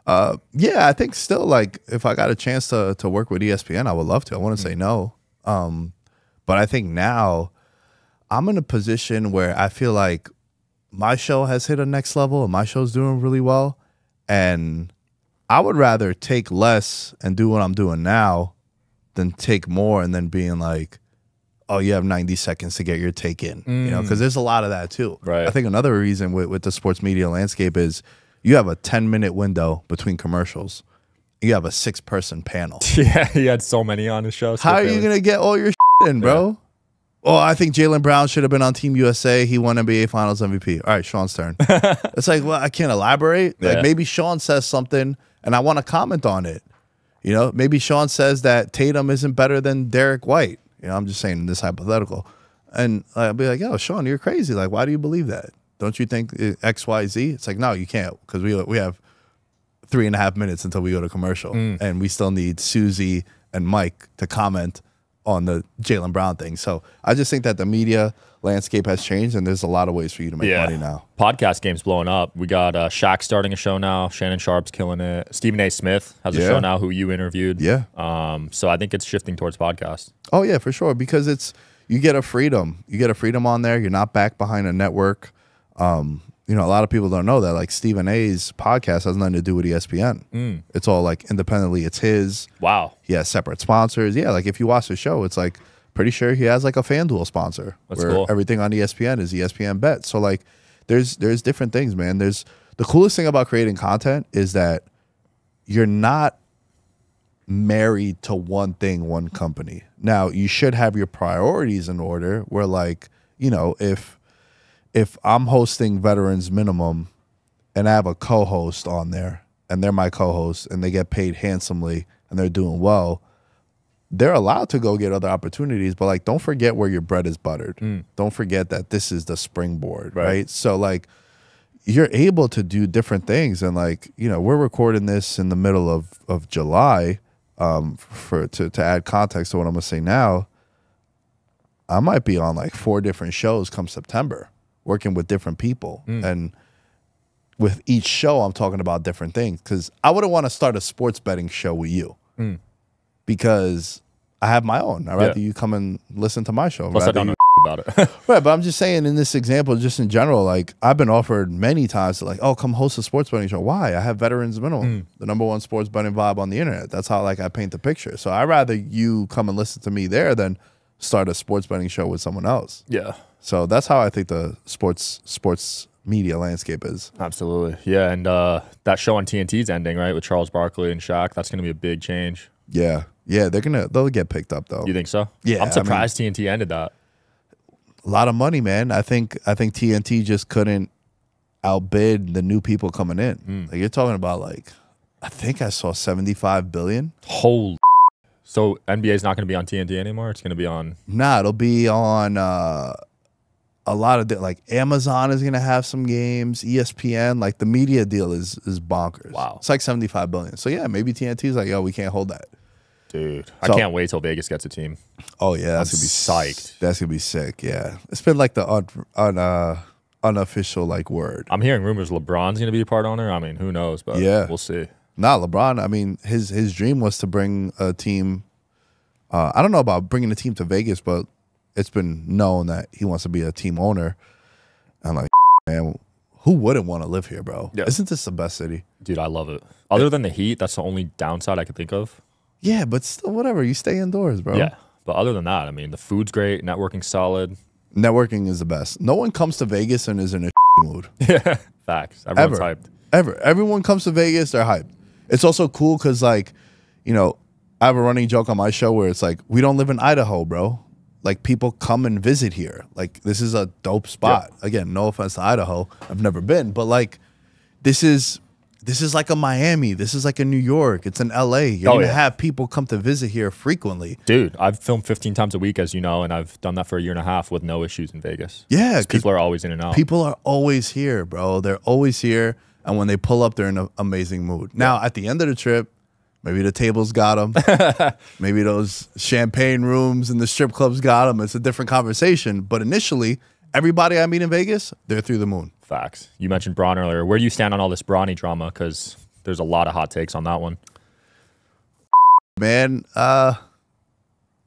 Uh, yeah, I think still like if I got a chance to to work with ESPN, I would love to. I wouldn't mm-hmm. say mm. no. Um, but I think now I'm in a position where I feel like my show has hit a next level and my show's doing really well. And I would rather take less and do what I'm doing now than take more and then being like, oh, you have 90 seconds to get your take in, mm. you know, because mm. there's a lot of that too. Right. I think another reason with, with the sports media landscape is you have a 10 minute window between commercials. You have a six person panel. <laughs> Yeah, he had so many on his show. How are you going to get all your in, bro? Yeah. Oh, I think Jalen Brown should have been on Team USA. He won NBA Finals MVP. All right, Sean's turn. <laughs> it's like, well, I can't elaborate. Like yeah. maybe Sean says something and I want to comment on it. You know, maybe Sean says that Tatum isn't better than Derek White. You know, I'm just saying this hypothetical. And I'll be like, yo, Sean, you're crazy. Like, why do you believe that? don't you think X, Y, Z? It's like, no, you can't because we, we have three and a half minutes until we go to commercial. Mm. And we still need Susie and Mike to comment on the Jalen Brown thing. So I just think that the media landscape has changed and there's a lot of ways for you to make yeah. money now. Podcast game's blowing up. We got uh, Shaq starting a show now. Shannon Sharp's killing it. Stephen A. Smith has yeah. a show now who you interviewed. Yeah. Um, so I think it's shifting towards podcast. Oh, yeah, for sure. Because it's, you get a freedom. You get a freedom on there. You're not back behind a network. Um, you know, a lot of people don't know that. Like Stephen A's podcast has nothing to do with ESPN. Mm. It's all like independently. It's his. Wow. He has separate sponsors. Yeah, like if you watch the show, it's like pretty sure he has like a FanDuel sponsor. That's where cool. Everything on ESPN is ESPN Bet. So like, there's there's different things, man. There's the coolest thing about creating content is that you're not married to one thing, one company. Now you should have your priorities in order. Where like you know if if I'm hosting Veterans Minimum and I have a co host on there and they're my co host and they get paid handsomely and they're doing well, they're allowed to go get other opportunities, but like don't forget where your bread is buttered. Mm. Don't forget that this is the springboard, right. right? So like you're able to do different things and like, you know, we're recording this in the middle of of July um for to to add context to what I'm going to say now. I might be on like four different shows come September working with different people mm. and with each show i'm talking about different things because i wouldn't want to start a sports betting show with you mm. because i have my own i'd rather yeah. you come and listen to my show Plus, i don't you... know about it <laughs> right but i'm just saying in this example just in general like i've been offered many times like oh come host a sports betting show why i have veterans minimum mm. the number one sports betting vibe on the internet that's how like i paint the picture so i'd rather you come and listen to me there than start a sports betting show with someone else yeah so that's how I think the sports sports media landscape is. Absolutely, yeah. And uh, that show on TNT's ending right with Charles Barkley and Shaq. That's going to be a big change. Yeah, yeah. They're gonna they'll get picked up though. You think so? Yeah. I'm surprised I mean, TNT ended that. A lot of money, man. I think I think TNT just couldn't outbid the new people coming in. Mm. Like you're talking about like I think I saw 75 billion. Holy so NBA is not going to be on TNT anymore. It's going to be on. Nah, it'll be on. Uh, a lot of like Amazon is going to have some games, ESPN, like the media deal is is bonkers. Wow, it's like seventy five billion. So yeah, maybe TNT's like, yo, we can't hold that. Dude, so, I can't wait till Vegas gets a team. Oh yeah, that's gonna be psyched. That's gonna be sick. Yeah, it's been like the un, un uh, unofficial like word. I'm hearing rumors LeBron's gonna be a part owner. I mean, who knows? But yeah, we'll see. Not nah, LeBron. I mean, his his dream was to bring a team. Uh, I don't know about bringing a team to Vegas, but it's been known that he wants to be a team owner. I'm like, man, who wouldn't want to live here, bro? Yeah. Isn't this the best city? Dude, I love it. Other it, than the heat, that's the only downside I could think of. Yeah, but still, whatever. You stay indoors, bro. Yeah. But other than that, I mean, the food's great, networking solid. Networking is the best. No one comes to Vegas and is in a <laughs> mood. Yeah. <laughs> Facts. Everyone's Ever. hyped. Ever. Everyone comes to Vegas, they're hyped. It's also cool because, like, you know, I have a running joke on my show where it's like, we don't live in Idaho, bro like people come and visit here. Like this is a dope spot. Yep. Again, no offense to Idaho, I've never been, but like this is this is like a Miami. This is like a New York. It's an LA. You're oh, gonna yeah. have people come to visit here frequently. Dude, I've filmed 15 times a week, as you know, and I've done that for a year and a half with no issues in Vegas. Yeah, people are always in and out. People are always here, bro. They're always here, and when they pull up, they're in an amazing mood. Now, at the end of the trip, Maybe the tables got them. <laughs> Maybe those champagne rooms and the strip clubs got them. It's a different conversation. But initially, everybody I meet in Vegas, they're through the moon. Facts. You mentioned Braun earlier. Where do you stand on all this Brawny drama? Because there's a lot of hot takes on that one. Man, uh,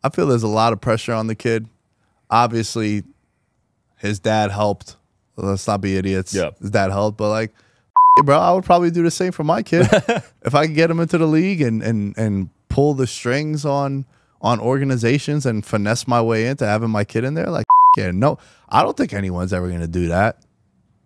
I feel there's a lot of pressure on the kid. Obviously, his dad helped. Let's not be idiots. Yeah. His dad helped, but like – bro. I would probably do the same for my kid <laughs> if I could get him into the league and and and pull the strings on on organizations and finesse my way into having my kid in there. Like, <laughs> yeah, no, I don't think anyone's ever gonna do that.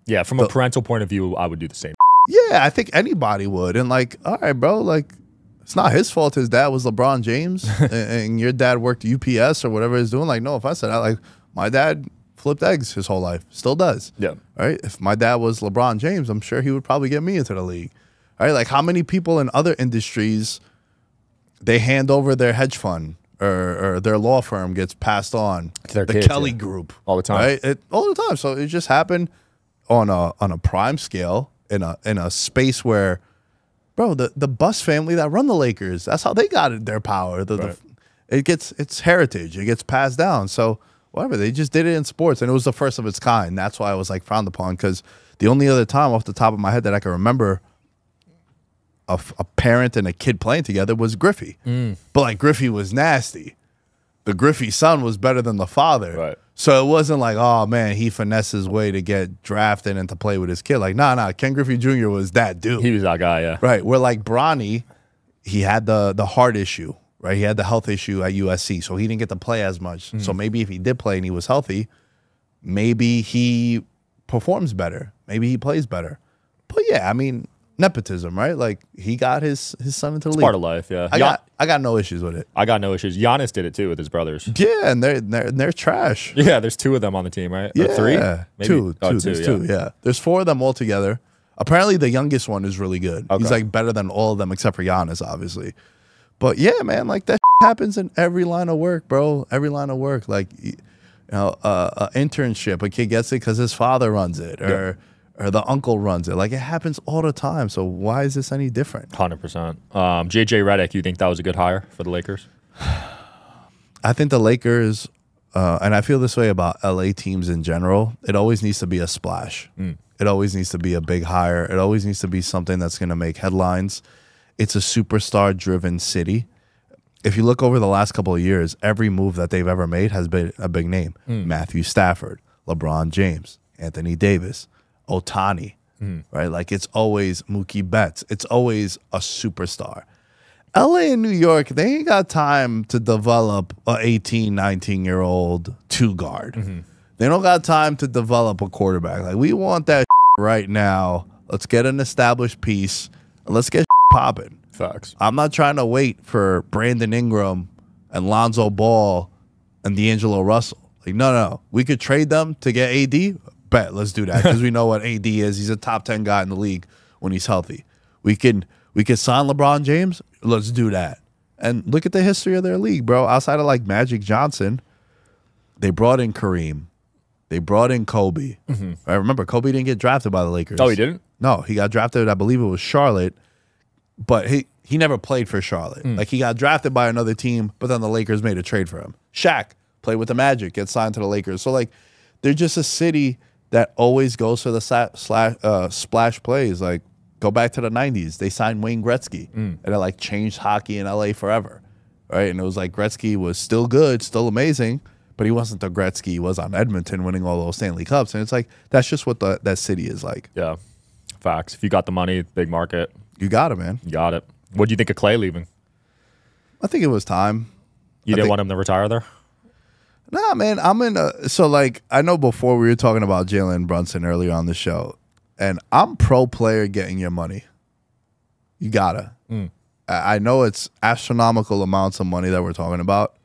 Yeah, from a parental point of view, I would do the same. Yeah, I think anybody would. And like, all right, bro, like it's not his fault his dad was LeBron James <laughs> and, and, your dad worked UPS or whatever he's doing. Like, no if I said that. Like, my dad flipped eggs his whole life, still does. Yeah. Right. If my dad was LeBron James, I'm sure he would probably get me into the league. Right. Like how many people in other industries they hand over their hedge fund or, or their law firm gets passed on to their the kids, Kelly yeah. group all the time. Right. It, all the time. So it just happened on a on a prime scale in a in a space where. Bro, the, the Bus family that run the Lakers, that's how they got their power. The, right. the, it gets it's heritage. It gets passed down. So whatever. They just did it in sports, and it was the first of its kind. That's why I was like frowned upon because the only other time off the top of my head that I can remember a, parent and a kid playing together was Griffey. Mm. But like Griffey was nasty. The Griffey son was better than the father. Right. So it wasn't like, oh man, he finessed his way to get drafted and to play with his kid. Like, nah, nah, Ken Griffey Jr. was that dude. He was that guy, yeah. Right. Where like Bronny, he had the the heart issue right? He had the health issue at USC, so he didn't get to play as much. Mm. So mm-hmm. maybe if he did play and he was healthy, maybe he performs better. Maybe he plays better. But yeah, I mean, nepotism, right? Like he got his his son into the it's league. Part of life, yeah. I got I got no issues with it. I got no issues. Giannis did it too with his brothers. Yeah, and they're they're, they're trash. <laughs> Yeah, there's two of them on the team, right? Yeah, or three, Maybe. Oh, yeah. two, yeah. There's four of them all together. Apparently, the youngest one is really good. Okay. He's like better than all of them except for Giannis, obviously. But yeah, man, like that <laughs> happens in every line of work, bro. Every line of work, like you know, uh, an uh, internship, a kid gets it because his father runs it, or yeah. or the uncle runs it. Like it happens all the time. So why is this any different? Hundred um, percent. JJ Redick, you think that was a good hire for the Lakers? <sighs> I think the Lakers. Uh, and I feel this way about LA teams in general. It always needs to be a splash. Mm. It always needs to be a big hire. It always needs to be something that's going to make headlines it's a superstar driven city. If you look over the last couple of years, every move that they've ever made has been a big name. Mm. Matthew Stafford, LeBron James, Anthony Davis, Otani, mm. right? Like it's always Mookie Betts. It's always a superstar. LA and New York, they ain't got time to develop a 18, 19 year old two guard. Mm -hmm. They don't got time to develop a quarterback. Like we want that <laughs> right now. Let's get an established piece. Let's get popping. Facts. I'm not trying to wait for Brandon Ingram and Lonzo Ball and D'Angelo Russell. Like, no, no, we could trade them to get AD. Bet, let's do that because we know what AD is. He's a top ten guy in the league when he's healthy. We can we can sign LeBron James. Let's do that. And look at the history of their league, bro. Outside of like Magic Johnson, they brought in Kareem. They brought in Kobe. Mm -hmm. I remember Kobe didn't get drafted by the Lakers. Oh, he didn't? No, he got drafted. I believe it was Charlotte but he he never played for Charlotte. Mm. Like he got drafted by another team, but then the Lakers made a trade for him. Shaq played with the Magic, gets signed to the Lakers. So like, they're just a city that always goes for the slash, uh, splash plays. Like, go back to the '90s, they signed Wayne Gretzky, mm. and it like changed hockey in LA forever, right? And it was like Gretzky was still good, still amazing, but he wasn't the Gretzky he was on Edmonton winning all those Stanley Cups. And it's like that's just what the, that city is like. Yeah, facts. If you got the money, big market. You got it, man. You got it. What do you think of Clay leaving? I think it was time. You I didn't think, want him to retire there? Nah, man. I'm in a, so like I know before we were talking about Jalen Brunson earlier on the show, and I'm pro player getting your money. You gotta. Mm. I know it's astronomical amounts of money that we're talking about,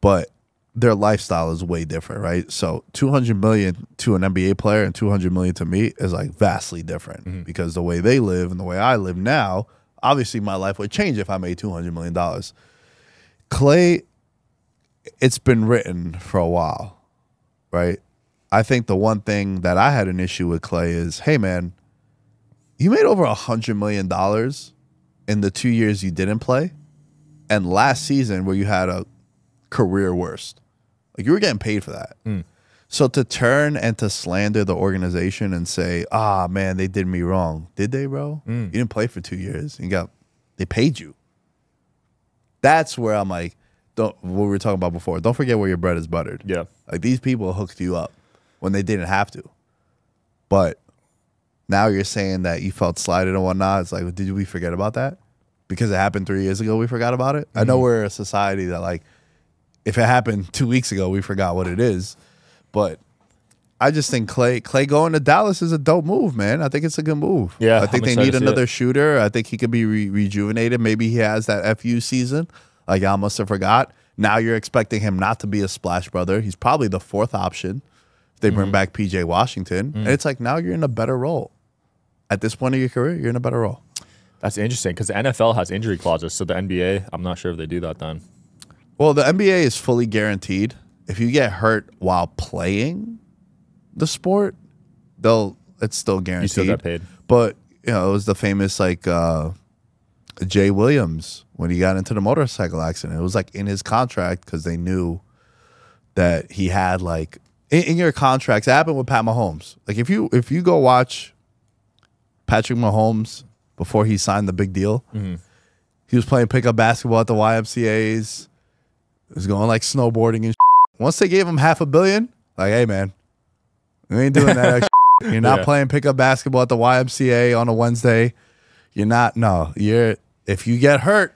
but their lifestyle is way different, right? So 200 million to an NBA player and 200 million to me is like vastly different mm-hmm. because the way they live and the way I live now, obviously my life would change if I made 200 million dollars. Clay it's been written for a while, right? I think the one thing that I had an issue with Clay is, hey man, you made over a hundred million dollars in the two years you didn't play, and last season where you had a career worst. Like you were getting paid for that. Mm. So to turn and to slander the organization and say, ah, man, they did me wrong. Did they, bro? Mm. You didn't play for two years and got, they paid you. That's where I'm like, don't, what we were talking about before. Don't forget where your bread is buttered. Yeah. Like these people hooked you up when they didn't have to. But now you're saying that you felt slighted and whatnot. It's like, did we forget about that? Because it happened three years ago, we forgot about it. Mm -hmm. I know mm. we're a society that like if it happened two weeks ago, we forgot what it is. But I just think Clay Clay going to Dallas is a dope move, man. I think it's a good move. Yeah, I think I'm they need another it. shooter. I think he could be re- rejuvenated. Maybe he has that FU season. Like I must have forgot. Now you're expecting him not to be a splash brother. He's probably the fourth option. If they bring mm-hmm. back PJ Washington, mm-hmm. and mm. it's like now you're in a better role. At this point of your career, you're in a better role. That's interesting because the NFL has injury clauses, so the NBA, I'm not sure if they do that then. Well, the NBA is fully guaranteed. If you get hurt while playing the sport, they'll it's still guaranteed. You still got paid. But you know, it was the famous like uh, Jay Williams when he got into the motorcycle accident. It was like in his contract because they knew that he had like in, in your contracts. It happened with Pat Mahomes. Like if you if you go watch Patrick Mahomes before he signed the big deal, mm-hmm. he was playing pickup basketball at the YMCA's was going like snowboarding and shit. once they gave him half a billion, like, hey man, you ain't doing that. <laughs> you're not yeah. playing pickup basketball at the YMCA on a Wednesday. You're not. No, you're. If you get hurt,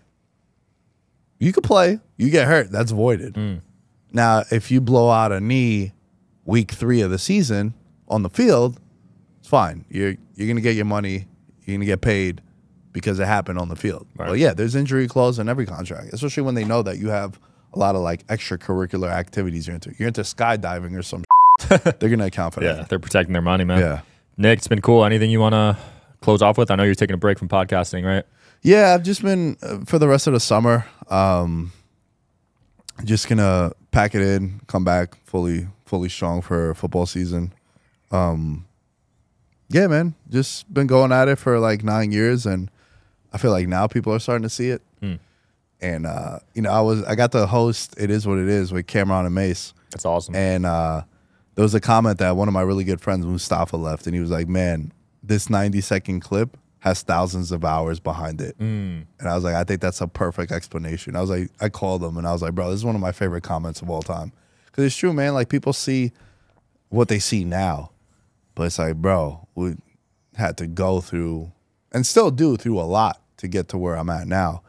you could play. You get hurt, that's voided. Mm. Now, if you blow out a knee week three of the season on the field, it's fine. You're you're gonna get your money. You're gonna get paid because it happened on the field. Right. yeah, there's injury clause in every contract, especially when they know that you have a lot of like extracurricular activities you're into. You're into skydiving or some. <laughs> they're gonna account for that. Yeah, they're protecting their money, man. Yeah. Nick, it's been cool. Anything you want to close off with? I know you're taking a break from podcasting, right? Yeah, I've just been uh, for the rest of the summer. Um, just gonna pack it in, come back fully, fully strong for football season. Um, yeah, man, just been going at it for like nine years, and I feel like now people are starting to see it and uh, you know, I was I got to host "It Is What It Is" with Cameron and Mace. That's awesome. And uh, there was a comment that one of my really good friends Mustafa left, and he was like, "Man, this 90 second clip has thousands of hours behind it." Mm. And I was like, "I think that's a perfect explanation." I was like, I called him and I was like, "Bro, this is one of my favorite comments of all time," because it's true, man. Like people see what they see now, but it's like, bro, we had to go through and still do through a lot to get to where I'm at now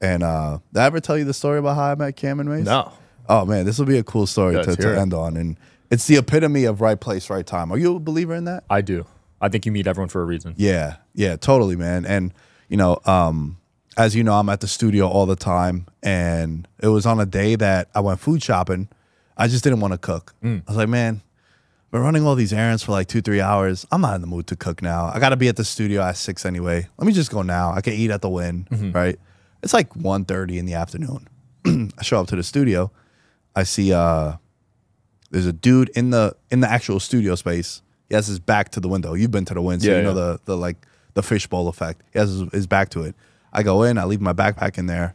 and uh, did I ever tell you the story about how I met Cameron Mace? No. Oh man, this will be a cool story yeah, to, to end on, and it's the epitome of right place, right time. Are you a believer in that? I do. I think you meet everyone for a reason. Yeah, yeah, totally, man. And you know, um, as you know, I'm at the studio all the time, and it was on a day that I went food shopping. I just didn't want to cook. Mm. I was like, man, we're running all these errands for like two, three hours. I'm not in the mood to cook now. I got to be at the studio at six anyway. Let me just go now. I can eat at the Win, mm -hmm. right? It's like 1.30 in the afternoon. <clears throat> I show up to the studio. I see uh, there's a dude in the in the actual studio space. He has his back to the window. You've been to the window, so yeah, you know yeah. the the like the fishbowl effect. He has his, his back to it. I go in. I leave my backpack in there.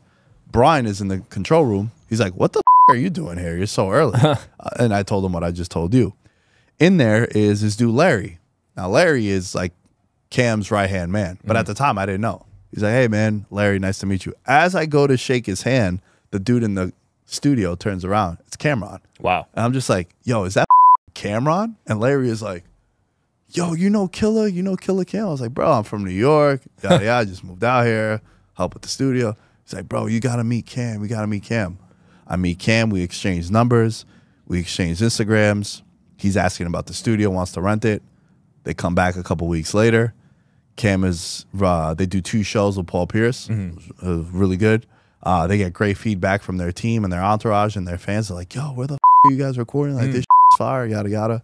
Brian is in the control room. He's like, "What the are you doing here? You're so early." <laughs> uh, and I told him what I just told you. In there is his dude Larry. Now Larry is like Cam's right hand man, but mm -hmm. at the time I didn't know. He's like, hey, man, Larry, nice to meet you. As I go to shake his hand, the dude in the studio turns around. It's Cameron. Wow. And I'm just like, yo, is that <laughs> Cameron? And Larry is like, yo, you know Killer? You know Killer Cam? I was like, bro, I'm from New York. Yeah, yeah, I just moved out here, help with the studio. He's like, bro, you got to meet Cam. We got to meet Cam. I meet Cam. We exchange numbers. We exchange Instagrams. He's asking about the studio, wants to rent it. They come back a couple weeks later. Cameras, uh, they do two shows with Paul Pierce, mm-hmm. Uh, really good. Uh, they get great feedback from their team and their entourage and their fans. They're like, "Yo, where the f- are you guys recording? Like mm-hmm. this mm. fire, yada yada."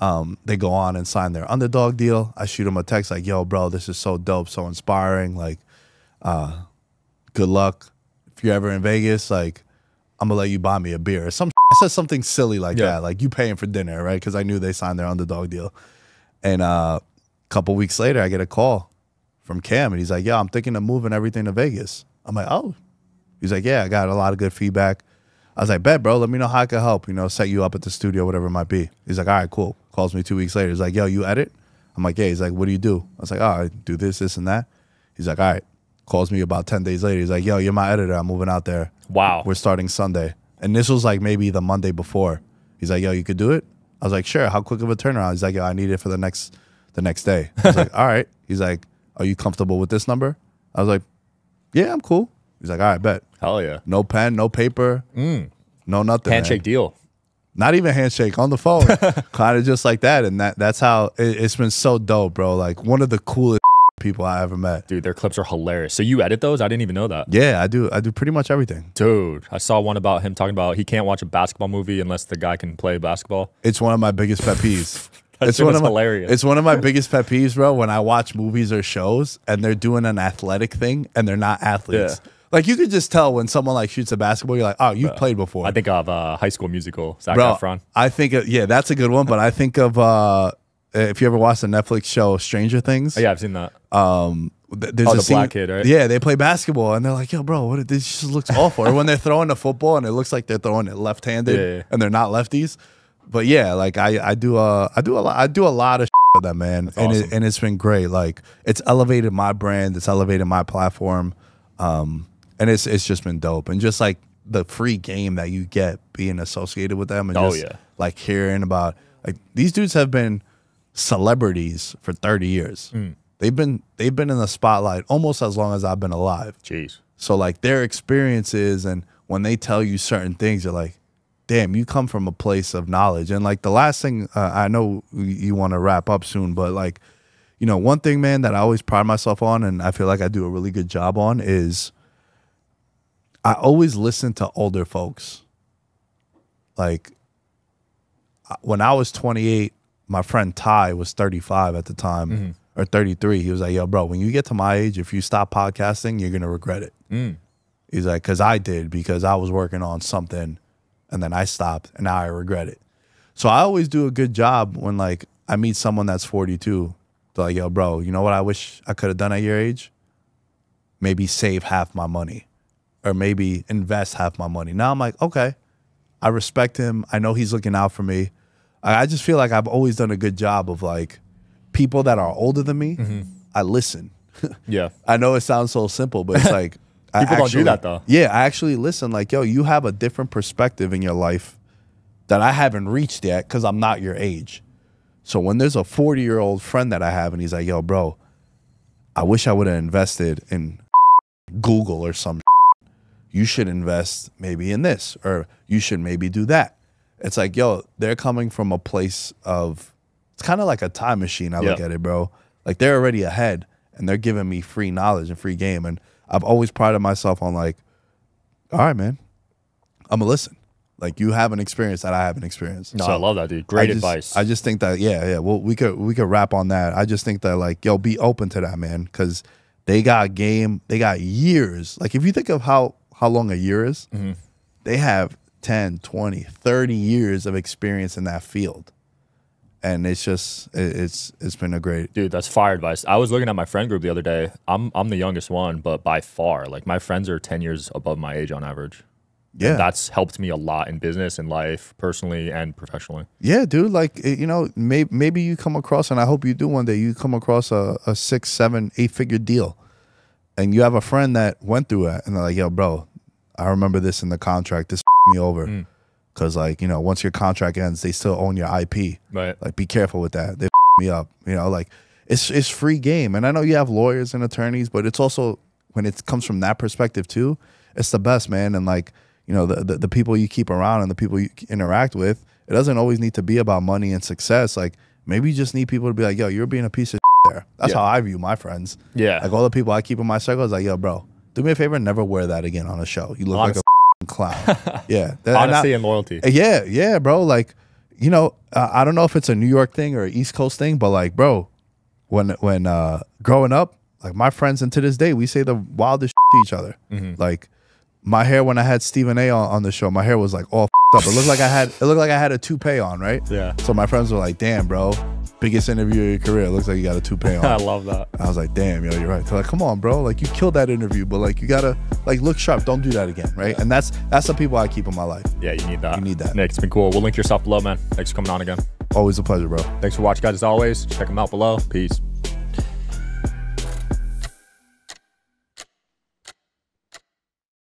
Um, they go on and sign their underdog deal. I shoot them a text like, "Yo, bro, this is so dope, so inspiring. Like, uh, good luck if you're ever in Vegas. Like, I'm gonna let you buy me a beer or some." Sh- I said something silly like yeah. that, like you paying for dinner, right? Because I knew they signed their underdog deal, and uh, couple weeks later, I get a call from Cam, and he's like, "Yeah, I'm thinking of moving everything to Vegas." I'm like, "Oh." He's like, "Yeah, I got a lot of good feedback." I was like, "Bet, bro. Let me know how I can help. You know, set you up at the studio, whatever it might be." He's like, "All right, cool." Calls me two weeks later. He's like, "Yo, you edit?" I'm like, "Yeah." He's like, "What do you do?" I was like, "Oh, I do this, this, and that." He's like, "All right." Calls me about ten days later. He's like, "Yo, you're my editor. I'm moving out there. Wow. We're starting Sunday." And this was like maybe the Monday before. He's like, "Yo, you could do it." I was like, "Sure." How quick of a turnaround? He's like, "Yo, I need it for the next." the next day. I was like, <laughs> all right. He's like, are you comfortable with this number? I was like, yeah, I'm cool. He's like, all right, bet. Hell yeah. No pen, no paper, mm. no nothing. Handshake man. deal. Not even handshake on the phone. <laughs> kind of just like that. And that that's how it, has been so dope, bro. Like one of the coolest <laughs> people I ever met. Dude, their clips are hilarious. So you edit those? I didn't even know that. Yeah, I do. I do pretty much everything. Dude, I saw one about him talking about he can't watch a basketball movie unless the guy can play basketball. It's one of my biggest pet peeves it's one of my, hilarious. It's one of my biggest pet peeves, bro. When I watch movies or shows and they're doing an athletic thing and they're not athletes. Yeah. Like you could just tell when someone like shoots a basketball, you're like, oh, you've bro, played before. I think of uh, High School Musical, Zac bro, Efron. I think of, yeah, that's a good one. But I think of uh, if you ever watched the Netflix show Stranger Things. Oh, yeah, I've seen that. Um, there's oh, a the scene, black kid, right? Yeah, they play basketball and they're like, "Yo, bro, what? This just looks awful." or when they're throwing the football and it looks like they're throwing it left-handed yeah, yeah. and they're not lefties but yeah, like I I do a uh, I do a lot I do a lot of with man, That's and awesome. it, and it's been great. Like it's elevated my brand, it's elevated my platform, um, and it's it's just been dope. And just like the free game that you get being associated with them, and oh, just yeah. like hearing about like these dudes have been celebrities for thirty years. Mm. They've been they've been in the spotlight almost as long as I've been alive. Jeez. So like their experiences and when they tell you certain things, you're like, damn, you come from a place of knowledge. And like the last thing, uh, I know you want to wrap up soon, but like, you know, one thing, man, that I always pride myself on and I feel like I do a really good job on is I always listen to older folks. Like when I was 28, my friend Ty was 35 at the time mm-hmm. or 33. He was like, yo, bro, when you get to my age, if you stop podcasting, you're going to regret it. Mm. He's like, because I did because I was working on something and then I stopped and now I regret it. So I always do a good job when like I meet someone that's 42. They're like, yo, bro, you know what I wish I could have done at your age? Maybe save half my money or maybe invest half my money. Now I'm like, okay, I respect him. I know he's looking out for me. I just feel like I've always done a good job of like people that are older than me. Mm -hmm. I listen. <laughs> yeah. I know it sounds so simple, but it's <laughs> like I people actually, don't do that though. Yeah, I actually listen. Like, yo, you have a different perspective in your life that I haven't reached yet because I'm not your age. So when there's a 40 year old friend that I have, and he's like, yo, bro, I wish I would have invested in <laughs> Google or some. <laughs> You should invest maybe in this, or you should maybe do that. It's like, yo, they're coming from a place of. It's kind of like a time machine. I yeah. look at it, bro. Like they're already ahead, and they're giving me free knowledge and free game, and I've always prided myself on like, all right, man, I'm gonna listen. Like you have an experience that I haven't experienced. No, so I love that, dude. Great I just, advice. I just think that yeah, yeah. Well, we could we could wrap on that. I just think that like yo, be open to that, man, because they got game. They got years. Like if you think of how how long a year is, mm-hmm. they have 10, 20, 30 years of experience in that field and it's just it, it's it's been a great dude that's fire advice i was looking at my friend group the other day i'm i'm the youngest one but by far like my friends are 10 years above my age on average yeah and that's helped me a lot in business and life personally and professionally yeah dude like you know may, maybe you come across and i hope you do one day you come across a, a six seven eight figure deal and you have a friend that went through it and they're like yo bro i remember this in the contract this <laughs> me over mm. Cause like you know, once your contract ends, they still own your IP. Right. Like, be careful with that. They me up. You know, like it's it's free game, and I know you have lawyers and attorneys, but it's also when it comes from that perspective too, it's the best, man. And like you know, the the, the people you keep around and the people you interact with, it doesn't always need to be about money and success. Like maybe you just need people to be like, yo, you're being a piece of there. That's yeah. how I view my friends. Yeah. Like all the people I keep in my circle is like, yo, bro, do me a favor, never wear that again on a show. You look Honestly. like a cloud. yeah, <laughs> that, honesty I, and, loyalty. Uh, yeah, yeah, bro. Like, you know, uh, I don't know if it's a New York thing or East Coast thing, but like, bro, when when uh, growing up, like my friends and to this day, we say the wildest to each other. Mm-hmm. Like, my hair when I had Stephen A on, on the show, my hair was like all up. It looked like I had it looked like I had a toupee on, right? Yeah. So my friends were like, "Damn, bro, biggest interview of your career. It looks like you got a toupee <laughs> on." I love that. I was like, "Damn, yo, you're right." They're like, "Come on, bro, like you killed that interview, but like you gotta like look sharp. Don't do that again, right?" Yeah. And that's that's the people I keep in my life. Yeah, you need that. You need that. Nick, it's been cool. We'll link yourself below, man. Thanks for coming on again. Always a pleasure, bro. Thanks for watching, guys. As always, check them out below. Peace.